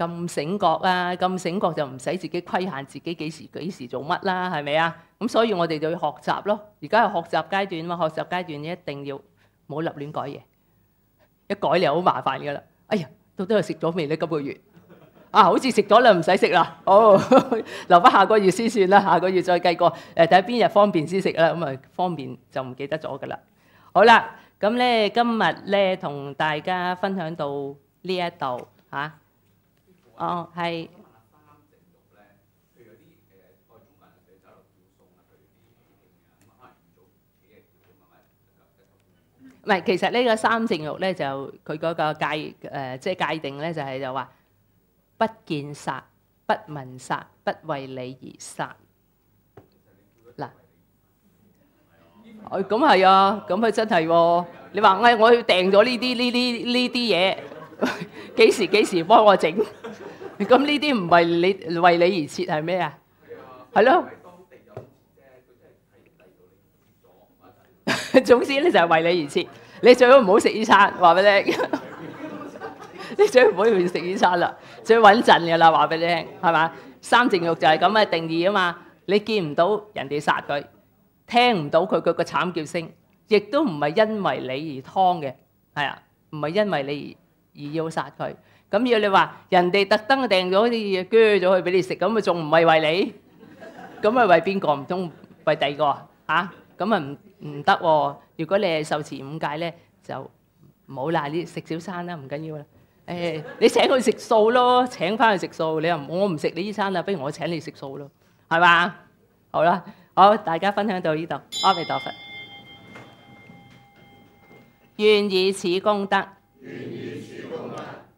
咁醒覺啊！咁醒覺就唔使自己規限自己幾時幾時做乜啦，係咪啊？咁所以我哋就要學習咯。而家係學習階段嘛，學習階段一定要唔好立亂改嘢，一改你好麻煩噶啦。哎呀，到底佢食咗未咧？今個月啊，好似食咗啦，唔使食啦。哦，留翻下個月先算啦，下個月再計過誒，睇下邊日方便先食啦。咁啊，方便就唔記得咗噶啦。好啦，咁咧今日咧同大家分享到呢一度嚇。哦，係。唔係，其實呢個三淨肉咧，就佢嗰個界誒，即係界定咧，就係就話不見殺、不問殺、不為你而殺。嗱，咁係啊，咁佢真係喎。你話誒，我要訂咗呢啲呢啲呢啲嘢。几时几时帮我整？咁呢啲唔系你为你而设系咩啊？系咯。总之咧就系为你而设。你最好唔好食呢餐，话俾你。你最好唔好要食呢餐啦，最稳阵嘅啦，话俾你听，系嘛？三净肉就系咁嘅定义啊嘛。你见唔到人哋杀佢，听唔到佢佢个惨叫声，亦都唔系因为你而劏嘅，系啊，唔系因为你而。而要殺佢，咁要你話人哋特登掟咗啲嘢鋸咗佢俾你食，咁咪仲唔係為你？咁咪為邊個？唔通為第二個啊？咁咪唔唔得喎？如果你係受持五戒咧，就唔好啦，你食小餐啦，唔緊要啦。誒，你請佢食素咯，請翻佢食素。你又我唔食你依餐啦，不如我請你食素咯，係嘛？好啦，好，大家分享到呢度，阿弥陀佛，願以此功德。